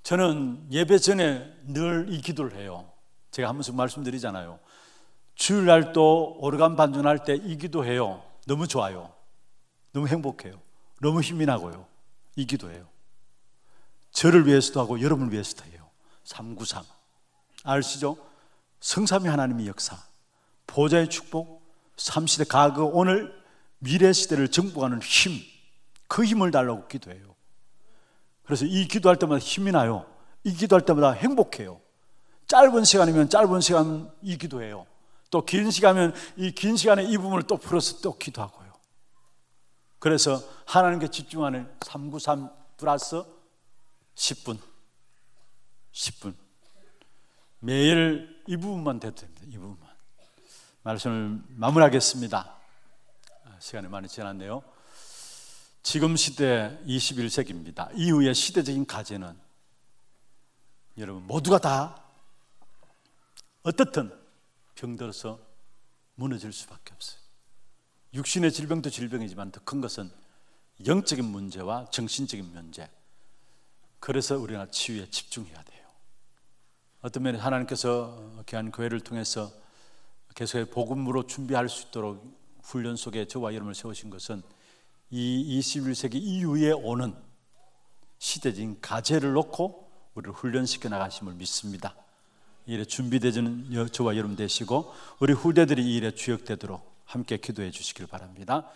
저는 예배 전에 늘 이 기도를 해요. 제가 한 번씩 말씀드리잖아요. 주일날 또 오르간 반전할 때 이 기도해요. 너무 좋아요. 너무 행복해요. 너무 힘이 나고요. 이 기도해요. 저를 위해서도 하고 여러분을 위해서도 해요. 393. 아시죠? 성삼위 하나님의 역사, 보좌의 축복, 삼시대 과거, 오늘, 미래 시대를 정복하는 힘, 그 힘을 달라고 기도해요. 그래서 이 기도할 때마다 힘이 나요. 이 기도할 때마다 행복해요. 짧은 시간이면 짧은 시간 이 기도해요. 또 긴 시간이면 이 긴 시간에 이 부분을 또 풀어서 또 기도하고요. 그래서 하나님께 집중하는 393 플러스 10분. 10분. 매일 이 부분만 돼도 됩니다. 이 부분만. 말씀을 마무리하겠습니다. 아, 시간이 많이 지났네요. 지금 시대 21세기입니다. 이후의 시대적인 과제는 여러분 모두가 다 어떻든 병들어서 무너질 수밖에 없어요. 육신의 질병도 질병이지만 더 큰 것은 영적인 문제와 정신적인 문제. 그래서 우리가 치유에 집중해야 돼요. 어떤 면에 하나님께서 귀한 교회를 통해서 계속해 복음으로 준비할 수 있도록 훈련 속에 저와 여러분을 세우신 것은 이 21세기 이후에 오는 시대적인 가제를 놓고 우리를 훈련시켜 나가심을 믿습니다. 이 일에 준비되는 저와 여러분 되시고 우리 후대들이 이 일에 주역되도록 함께 기도해 주시길 바랍니다.